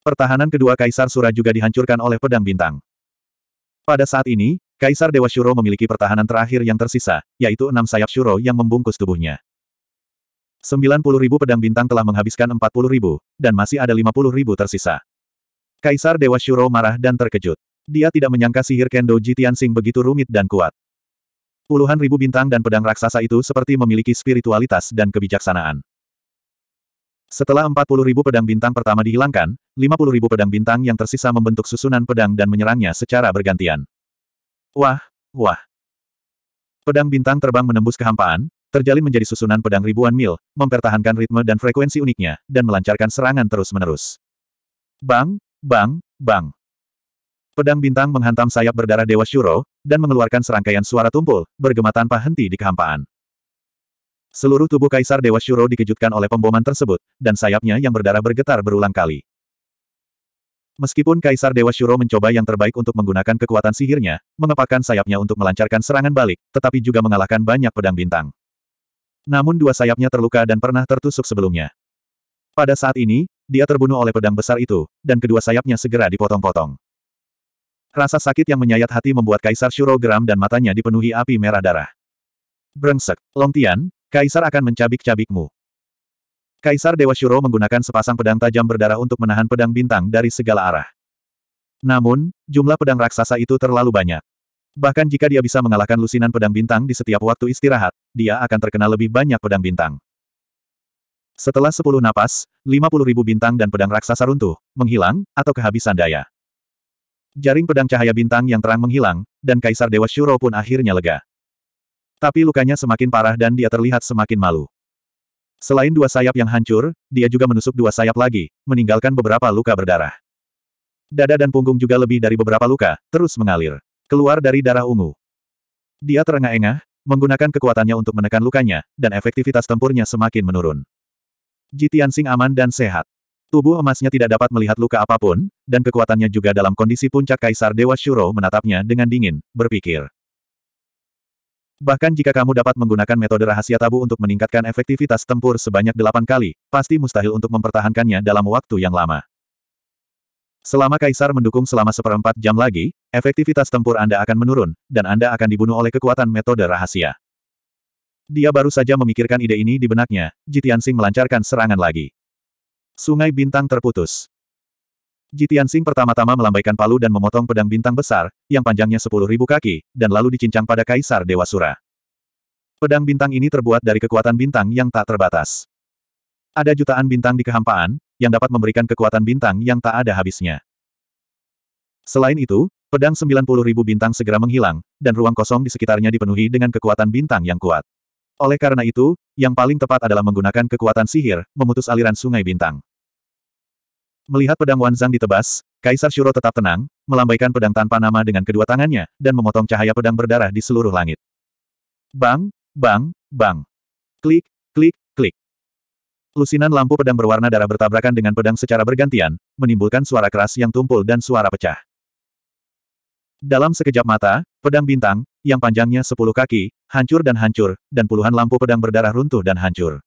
Pertahanan kedua Kaisar Sura juga dihancurkan oleh pedang bintang. Pada saat ini, Kaisar Dewa Shuro memiliki pertahanan terakhir yang tersisa, yaitu enam sayap Shuro yang membungkus tubuhnya ribu pedang bintang telah menghabiskan ribu, dan masih ada ribu tersisa. Kaisar Dewa Shuro marah dan terkejut. Dia tidak menyangka sihir Kendo Jitiansing begitu rumit dan kuat. Puluhan ribu bintang dan pedang raksasa itu seperti memiliki spiritualitas dan kebijaksanaan. Setelah 40 ribu pedang bintang pertama dihilangkan, 50 ribu pedang bintang yang tersisa membentuk susunan pedang dan menyerangnya secara bergantian. Wah, wah. Pedang bintang terbang menembus kehampaan, terjalin menjadi susunan pedang ribuan mil, mempertahankan ritme dan frekuensi uniknya, dan melancarkan serangan terus-menerus. Bang, bang, bang. Pedang bintang menghantam sayap berdarah Dewa Shuro, dan mengeluarkan serangkaian suara tumpul, bergema tanpa henti di kehampaan. Seluruh tubuh Kaisar Dewa Shuro dikejutkan oleh pemboman tersebut, dan sayapnya yang berdarah bergetar berulang kali. Meskipun Kaisar Dewa Shuro mencoba yang terbaik untuk menggunakan kekuatan sihirnya, mengepakkan sayapnya untuk melancarkan serangan balik, tetapi juga mengalahkan banyak pedang bintang. Namun dua sayapnya terluka dan pernah tertusuk sebelumnya. Pada saat ini, dia terbunuh oleh pedang besar itu, dan kedua sayapnya segera dipotong-potong. Rasa sakit yang menyayat hati membuat Kaisar Shuro geram dan matanya dipenuhi api merah darah. Brengsek, Longtian, Kaisar akan mencabik-cabikmu. Kaisar Dewa Shuro menggunakan sepasang pedang tajam berdarah untuk menahan pedang bintang dari segala arah. Namun, jumlah pedang raksasa itu terlalu banyak. Bahkan jika dia bisa mengalahkan lusinan pedang bintang di setiap waktu istirahat, dia akan terkena lebih banyak pedang bintang. Setelah sepuluh napas, lima puluh ribu bintang dan pedang raksasa runtuh, menghilang, atau kehabisan daya. Jaring pedang cahaya bintang yang terang menghilang, dan Kaisar Dewa Shuro pun akhirnya lega. Tapi lukanya semakin parah dan dia terlihat semakin malu. Selain dua sayap yang hancur, dia juga menusuk dua sayap lagi, meninggalkan beberapa luka berdarah. Dada dan punggung juga lebih dari beberapa luka, terus mengalir. Keluar dari darah ungu. Dia terengah-engah, menggunakan kekuatannya untuk menekan lukanya, dan efektivitas tempurnya semakin menurun. Jitian Sing aman dan sehat. Tubuh emasnya tidak dapat melihat luka apapun, dan kekuatannya juga dalam kondisi puncak Kaisar Dewa Shuro menatapnya dengan dingin, berpikir. Bahkan jika kamu dapat menggunakan metode rahasia tabu untuk meningkatkan efektivitas tempur sebanyak delapan kali, pasti mustahil untuk mempertahankannya dalam waktu yang lama. Selama Kaisar mendukung selama seperempat jam lagi, efektivitas tempur Anda akan menurun, dan Anda akan dibunuh oleh kekuatan metode rahasia. Dia baru saja memikirkan ide ini di benaknya, Jitiansing melancarkan serangan lagi. Sungai Bintang terputus. Jitiansing pertama-tama melambaikan palu dan memotong pedang bintang besar, yang panjangnya 10.000 kaki, dan lalu dicincang pada Kaisar Dewa Sura. Pedang bintang ini terbuat dari kekuatan bintang yang tak terbatas. Ada jutaan bintang di kehampaan, yang dapat memberikan kekuatan bintang yang tak ada habisnya. Selain itu, pedang 90.000 bintang segera menghilang, dan ruang kosong di sekitarnya dipenuhi dengan kekuatan bintang yang kuat. Oleh karena itu, yang paling tepat adalah menggunakan kekuatan sihir, memutus aliran sungai bintang. Melihat pedang Wanzang ditebas, Kaisar Shuro tetap tenang, melambaikan pedang tanpa nama dengan kedua tangannya, dan memotong cahaya pedang berdarah di seluruh langit. Bang, bang, bang. Klik, Lusinan lampu pedang berwarna darah bertabrakan dengan pedang secara bergantian, menimbulkan suara keras yang tumpul dan suara pecah. Dalam sekejap mata, pedang bintang, yang panjangnya sepuluh kaki, hancur dan hancur, dan puluhan lampu pedang berdarah runtuh dan hancur.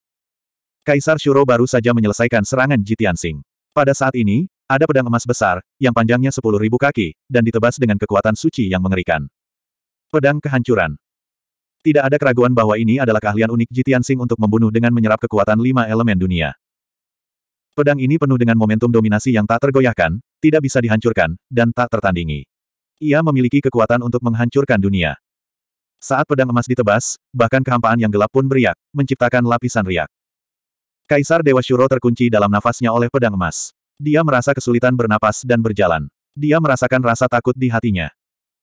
Kaisar Shuro baru saja menyelesaikan serangan Jitiansing. Pada saat ini, ada pedang emas besar, yang panjangnya sepuluh ribu kaki, dan ditebas dengan kekuatan suci yang mengerikan. Pedang kehancuran. Tidak ada keraguan bahwa ini adalah keahlian unik Jitian Sing untuk membunuh dengan menyerap kekuatan lima elemen dunia. Pedang ini penuh dengan momentum dominasi yang tak tergoyahkan, tidak bisa dihancurkan, dan tak tertandingi. Ia memiliki kekuatan untuk menghancurkan dunia. Saat pedang emas ditebas, bahkan kehampaan yang gelap pun beriak, menciptakan lapisan riak. Kaisar Dewa Shuro terkunci dalam nafasnya oleh pedang emas. Dia merasa kesulitan bernapas dan berjalan. Dia merasakan rasa takut di hatinya.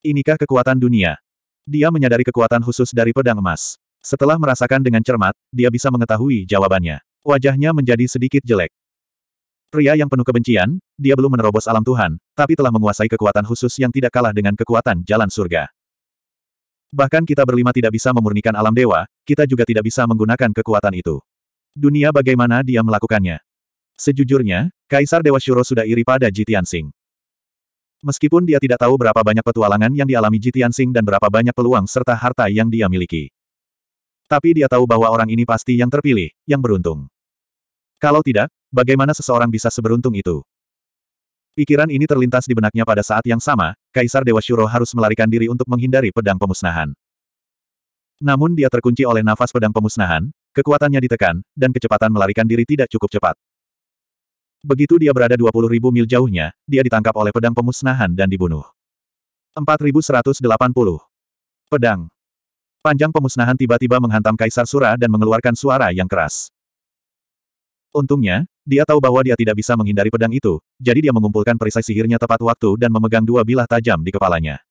Inikah kekuatan dunia? Dia menyadari kekuatan khusus dari pedang emas. Setelah merasakan dengan cermat, dia bisa mengetahui jawabannya. Wajahnya menjadi sedikit jelek. Pria yang penuh kebencian, dia belum menerobos alam Tuhan, tapi telah menguasai kekuatan khusus yang tidak kalah dengan kekuatan jalan surga. Bahkan kita berlima tidak bisa memurnikan alam dewa, kita juga tidak bisa menggunakan kekuatan itu. Dunia bagaimana dia melakukannya? Sejujurnya, Kaisar Dewa Shuro sudah iri pada Jitian Singh. Meskipun dia tidak tahu berapa banyak petualangan yang dialami Ji Tianxing dan berapa banyak peluang serta harta yang dia miliki. Tapi dia tahu bahwa orang ini pasti yang terpilih, yang beruntung. Kalau tidak, bagaimana seseorang bisa seberuntung itu? Pikiran ini terlintas di benaknya pada saat yang sama, Kaisar Dewa Shuro harus melarikan diri untuk menghindari pedang pemusnahan. Namun dia terkunci oleh nafas pedang pemusnahan, kekuatannya ditekan, dan kecepatan melarikan diri tidak cukup cepat. Begitu dia berada 20 ribu mil jauhnya, dia ditangkap oleh pedang pemusnahan dan dibunuh. 4180. Pedang. Panjang pemusnahan tiba-tiba menghantam Kaisar Sura dan mengeluarkan suara yang keras. Untungnya, dia tahu bahwa dia tidak bisa menghindari pedang itu, jadi dia mengumpulkan perisai sihirnya tepat waktu dan memegang dua bilah tajam di kepalanya.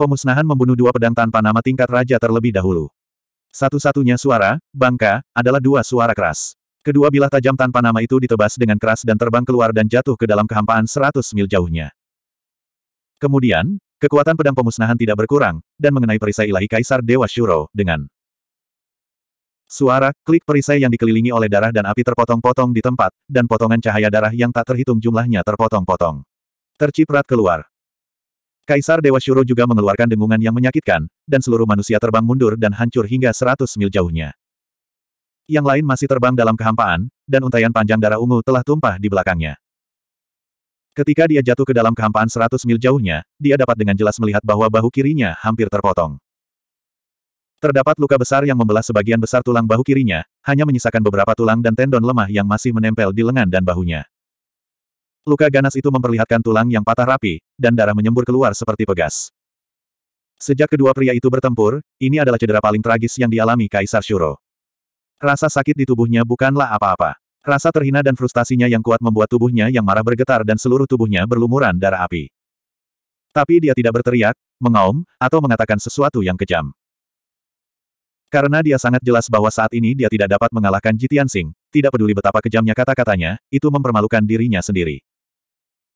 Pemusnahan membunuh dua pedang tanpa nama tingkat raja terlebih dahulu. Satu-satunya suara, bangka, adalah dua suara keras. Kedua bilah tajam tanpa nama itu ditebas dengan keras dan terbang keluar dan jatuh ke dalam kehampaan seratus mil jauhnya. Kemudian, kekuatan pedang pemusnahan tidak berkurang, dan mengenai perisai ilahi Kaisar Dewa Shuro, dengan suara, klik perisai yang dikelilingi oleh darah dan api terpotong-potong di tempat, dan potongan cahaya darah yang tak terhitung jumlahnya terpotong-potong. Terciprat keluar. Kaisar Dewa Shuro juga mengeluarkan dengungan yang menyakitkan, dan seluruh manusia terbang mundur dan hancur hingga seratus mil jauhnya. Yang lain masih terbang dalam kehampaan, dan untayan panjang darah ungu telah tumpah di belakangnya. Ketika dia jatuh ke dalam kehampaan 100 mil jauhnya, dia dapat dengan jelas melihat bahwa bahu kirinya hampir terpotong. Terdapat luka besar yang membelah sebagian besar tulang bahu kirinya, hanya menyisakan beberapa tulang dan tendon lemah yang masih menempel di lengan dan bahunya. Luka ganas itu memperlihatkan tulang yang patah rapi, dan darah menyembur keluar seperti pegas. Sejak kedua pria itu bertempur, ini adalah cedera paling tragis yang dialami Kaisar Shuro. Rasa sakit di tubuhnya bukanlah apa-apa. Rasa terhina dan frustasinya yang kuat membuat tubuhnya yang marah bergetar dan seluruh tubuhnya berlumuran darah api. Tapi dia tidak berteriak, mengaum, atau mengatakan sesuatu yang kejam. Karena dia sangat jelas bahwa saat ini dia tidak dapat mengalahkan Jitian Sing, tidak peduli betapa kejamnya kata-katanya, itu mempermalukan dirinya sendiri.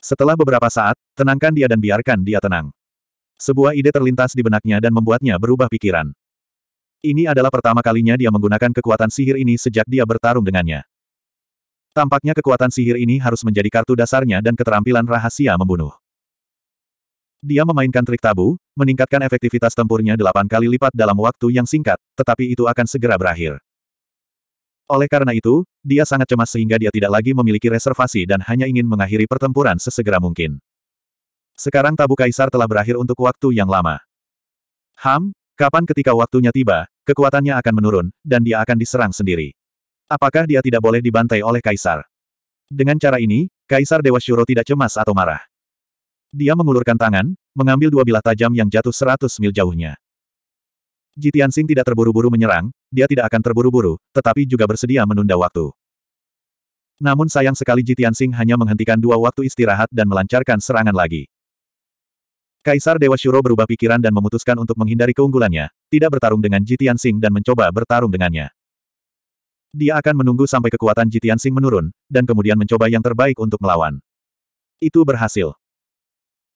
Setelah beberapa saat, tenangkan dia dan biarkan dia tenang. Sebuah ide terlintas di benaknya dan membuatnya berubah pikiran. Ini adalah pertama kalinya dia menggunakan kekuatan sihir ini sejak dia bertarung dengannya. Tampaknya kekuatan sihir ini harus menjadi kartu dasarnya dan keterampilan rahasia membunuh. Dia memainkan trik tabu, meningkatkan efektivitas tempurnya delapan kali lipat dalam waktu yang singkat, tetapi itu akan segera berakhir. Oleh karena itu, dia sangat cemas sehingga dia tidak lagi memiliki reservasi dan hanya ingin mengakhiri pertempuran sesegera mungkin. Sekarang tabu kaisar telah berakhir untuk waktu yang lama. Ham, Kapan ketika waktunya tiba, kekuatannya akan menurun, dan dia akan diserang sendiri. Apakah dia tidak boleh dibantai oleh Kaisar? Dengan cara ini, Kaisar Dewa Shuro tidak cemas atau marah. Dia mengulurkan tangan, mengambil dua bilah tajam yang jatuh seratus mil jauhnya. Jitian Sing tidak terburu-buru menyerang, dia tidak akan terburu-buru, tetapi juga bersedia menunda waktu. Namun sayang sekali Jitian Sing hanya menghentikan dua waktu istirahat dan melancarkan serangan lagi. Kaisar Dewa Shuro berubah pikiran dan memutuskan untuk menghindari keunggulannya, tidak bertarung dengan Jitian Sing dan mencoba bertarung dengannya. Dia akan menunggu sampai kekuatan Jitian Sing menurun, dan kemudian mencoba yang terbaik untuk melawan. Itu berhasil.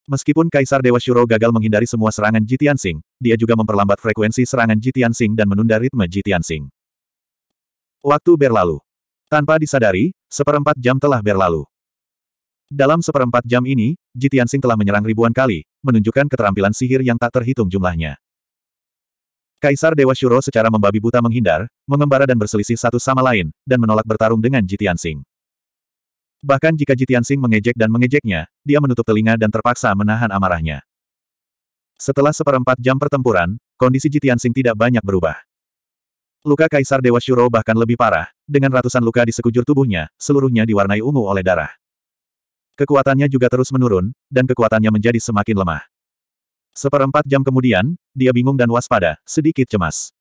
Meskipun Kaisar Dewa Shuro gagal menghindari semua serangan Jitian Sing, dia juga memperlambat frekuensi serangan Jitian Sing dan menunda ritme Jitian Sing. Waktu berlalu. Tanpa disadari, seperempat jam telah berlalu. Dalam seperempat jam ini, Jitian Sing telah menyerang ribuan kali, menunjukkan keterampilan sihir yang tak terhitung jumlahnya. Kaisar Dewa Shuro secara membabi buta menghindar, mengembara dan berselisih satu sama lain, dan menolak bertarung dengan Jitian Sing. Bahkan jika Jitian Sing mengejek dan mengejeknya, dia menutup telinga dan terpaksa menahan amarahnya. Setelah seperempat jam pertempuran, kondisi Jitian Sing tidak banyak berubah. Luka Kaisar Dewa Shuro bahkan lebih parah, dengan ratusan luka di sekujur tubuhnya, seluruhnya diwarnai ungu oleh darah. Kekuatannya juga terus menurun, dan kekuatannya menjadi semakin lemah. Seperempat jam kemudian, dia bingung dan waspada, sedikit cemas.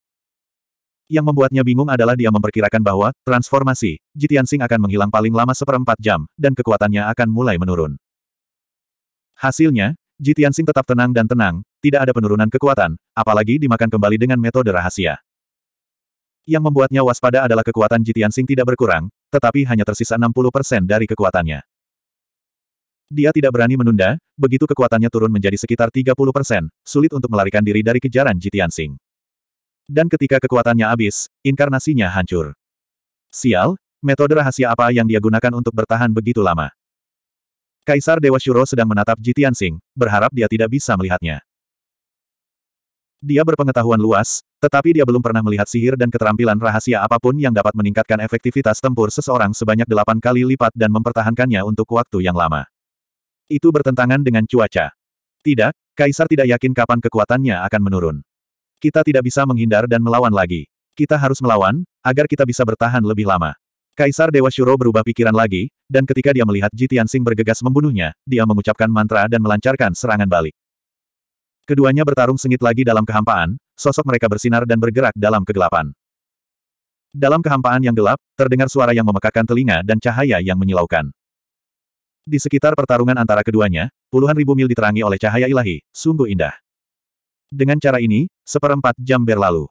Yang membuatnya bingung adalah dia memperkirakan bahwa, transformasi, Jitiansing akan menghilang paling lama seperempat jam, dan kekuatannya akan mulai menurun. Hasilnya, Jitiansing tetap tenang dan tenang, tidak ada penurunan kekuatan, apalagi dimakan kembali dengan metode rahasia. Yang membuatnya waspada adalah kekuatan Jitiansing tidak berkurang, tetapi hanya tersisa 60% dari kekuatannya. Dia tidak berani menunda, begitu kekuatannya turun menjadi sekitar 30 persen, sulit untuk melarikan diri dari kejaran Jitian Sing. Dan ketika kekuatannya habis, inkarnasinya hancur. Sial, metode rahasia apa yang dia gunakan untuk bertahan begitu lama? Kaisar Dewa Shuro sedang menatap Jitian Sing, berharap dia tidak bisa melihatnya. Dia berpengetahuan luas, tetapi dia belum pernah melihat sihir dan keterampilan rahasia apapun yang dapat meningkatkan efektivitas tempur seseorang sebanyak delapan kali lipat dan mempertahankannya untuk waktu yang lama. Itu bertentangan dengan cuaca. Tidak, Kaisar tidak yakin kapan kekuatannya akan menurun. Kita tidak bisa menghindar dan melawan lagi. Kita harus melawan, agar kita bisa bertahan lebih lama. Kaisar Dewa Shuro berubah pikiran lagi, dan ketika dia melihat Jitian Sing bergegas membunuhnya, dia mengucapkan mantra dan melancarkan serangan balik. Keduanya bertarung sengit lagi dalam kehampaan, sosok mereka bersinar dan bergerak dalam kegelapan. Dalam kehampaan yang gelap, terdengar suara yang memekakan telinga dan cahaya yang menyilaukan. Di sekitar pertarungan antara keduanya, puluhan ribu mil diterangi oleh cahaya ilahi, sungguh indah. Dengan cara ini, seperempat jam berlalu.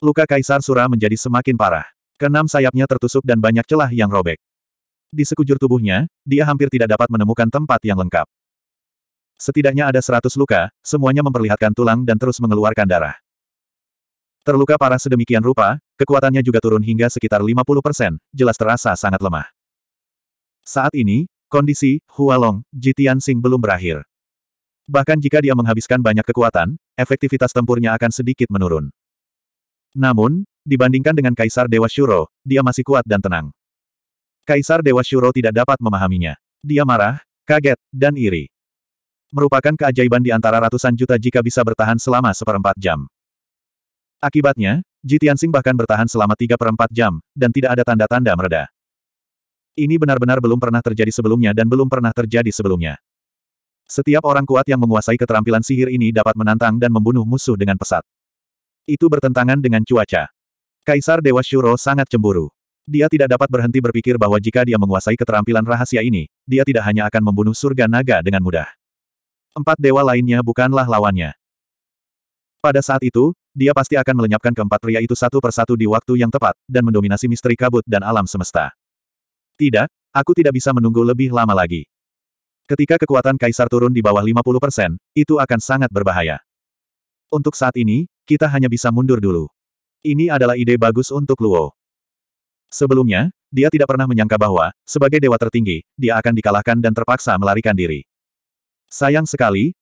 Luka Kaisar Sura menjadi semakin parah. Kenam sayapnya tertusuk dan banyak celah yang robek. Di sekujur tubuhnya, dia hampir tidak dapat menemukan tempat yang lengkap. Setidaknya ada seratus luka, semuanya memperlihatkan tulang dan terus mengeluarkan darah. Terluka parah sedemikian rupa, kekuatannya juga turun hingga sekitar 50%, jelas terasa sangat lemah. Saat ini, Kondisi, Hualong, Jitian Sing belum berakhir. Bahkan jika dia menghabiskan banyak kekuatan, efektivitas tempurnya akan sedikit menurun. Namun, dibandingkan dengan Kaisar Dewa Shuro, dia masih kuat dan tenang. Kaisar Dewa Shuro tidak dapat memahaminya. Dia marah, kaget, dan iri. Merupakan keajaiban di antara ratusan juta jika bisa bertahan selama seperempat jam. Akibatnya, Jitian Sing bahkan bertahan selama tiga perempat jam, dan tidak ada tanda-tanda meredah. Ini benar-benar belum pernah terjadi sebelumnya dan belum pernah terjadi sebelumnya. Setiap orang kuat yang menguasai keterampilan sihir ini dapat menantang dan membunuh musuh dengan pesat. Itu bertentangan dengan cuaca. Kaisar Dewa Shuro sangat cemburu. Dia tidak dapat berhenti berpikir bahwa jika dia menguasai keterampilan rahasia ini, dia tidak hanya akan membunuh surga naga dengan mudah. Empat dewa lainnya bukanlah lawannya. Pada saat itu, dia pasti akan melenyapkan keempat pria itu satu persatu di waktu yang tepat, dan mendominasi misteri kabut dan alam semesta. Tidak, aku tidak bisa menunggu lebih lama lagi. Ketika kekuatan kaisar turun di bawah 50%, itu akan sangat berbahaya. Untuk saat ini, kita hanya bisa mundur dulu. Ini adalah ide bagus untuk Luo. Sebelumnya, dia tidak pernah menyangka bahwa, sebagai dewa tertinggi, dia akan dikalahkan dan terpaksa melarikan diri. Sayang sekali,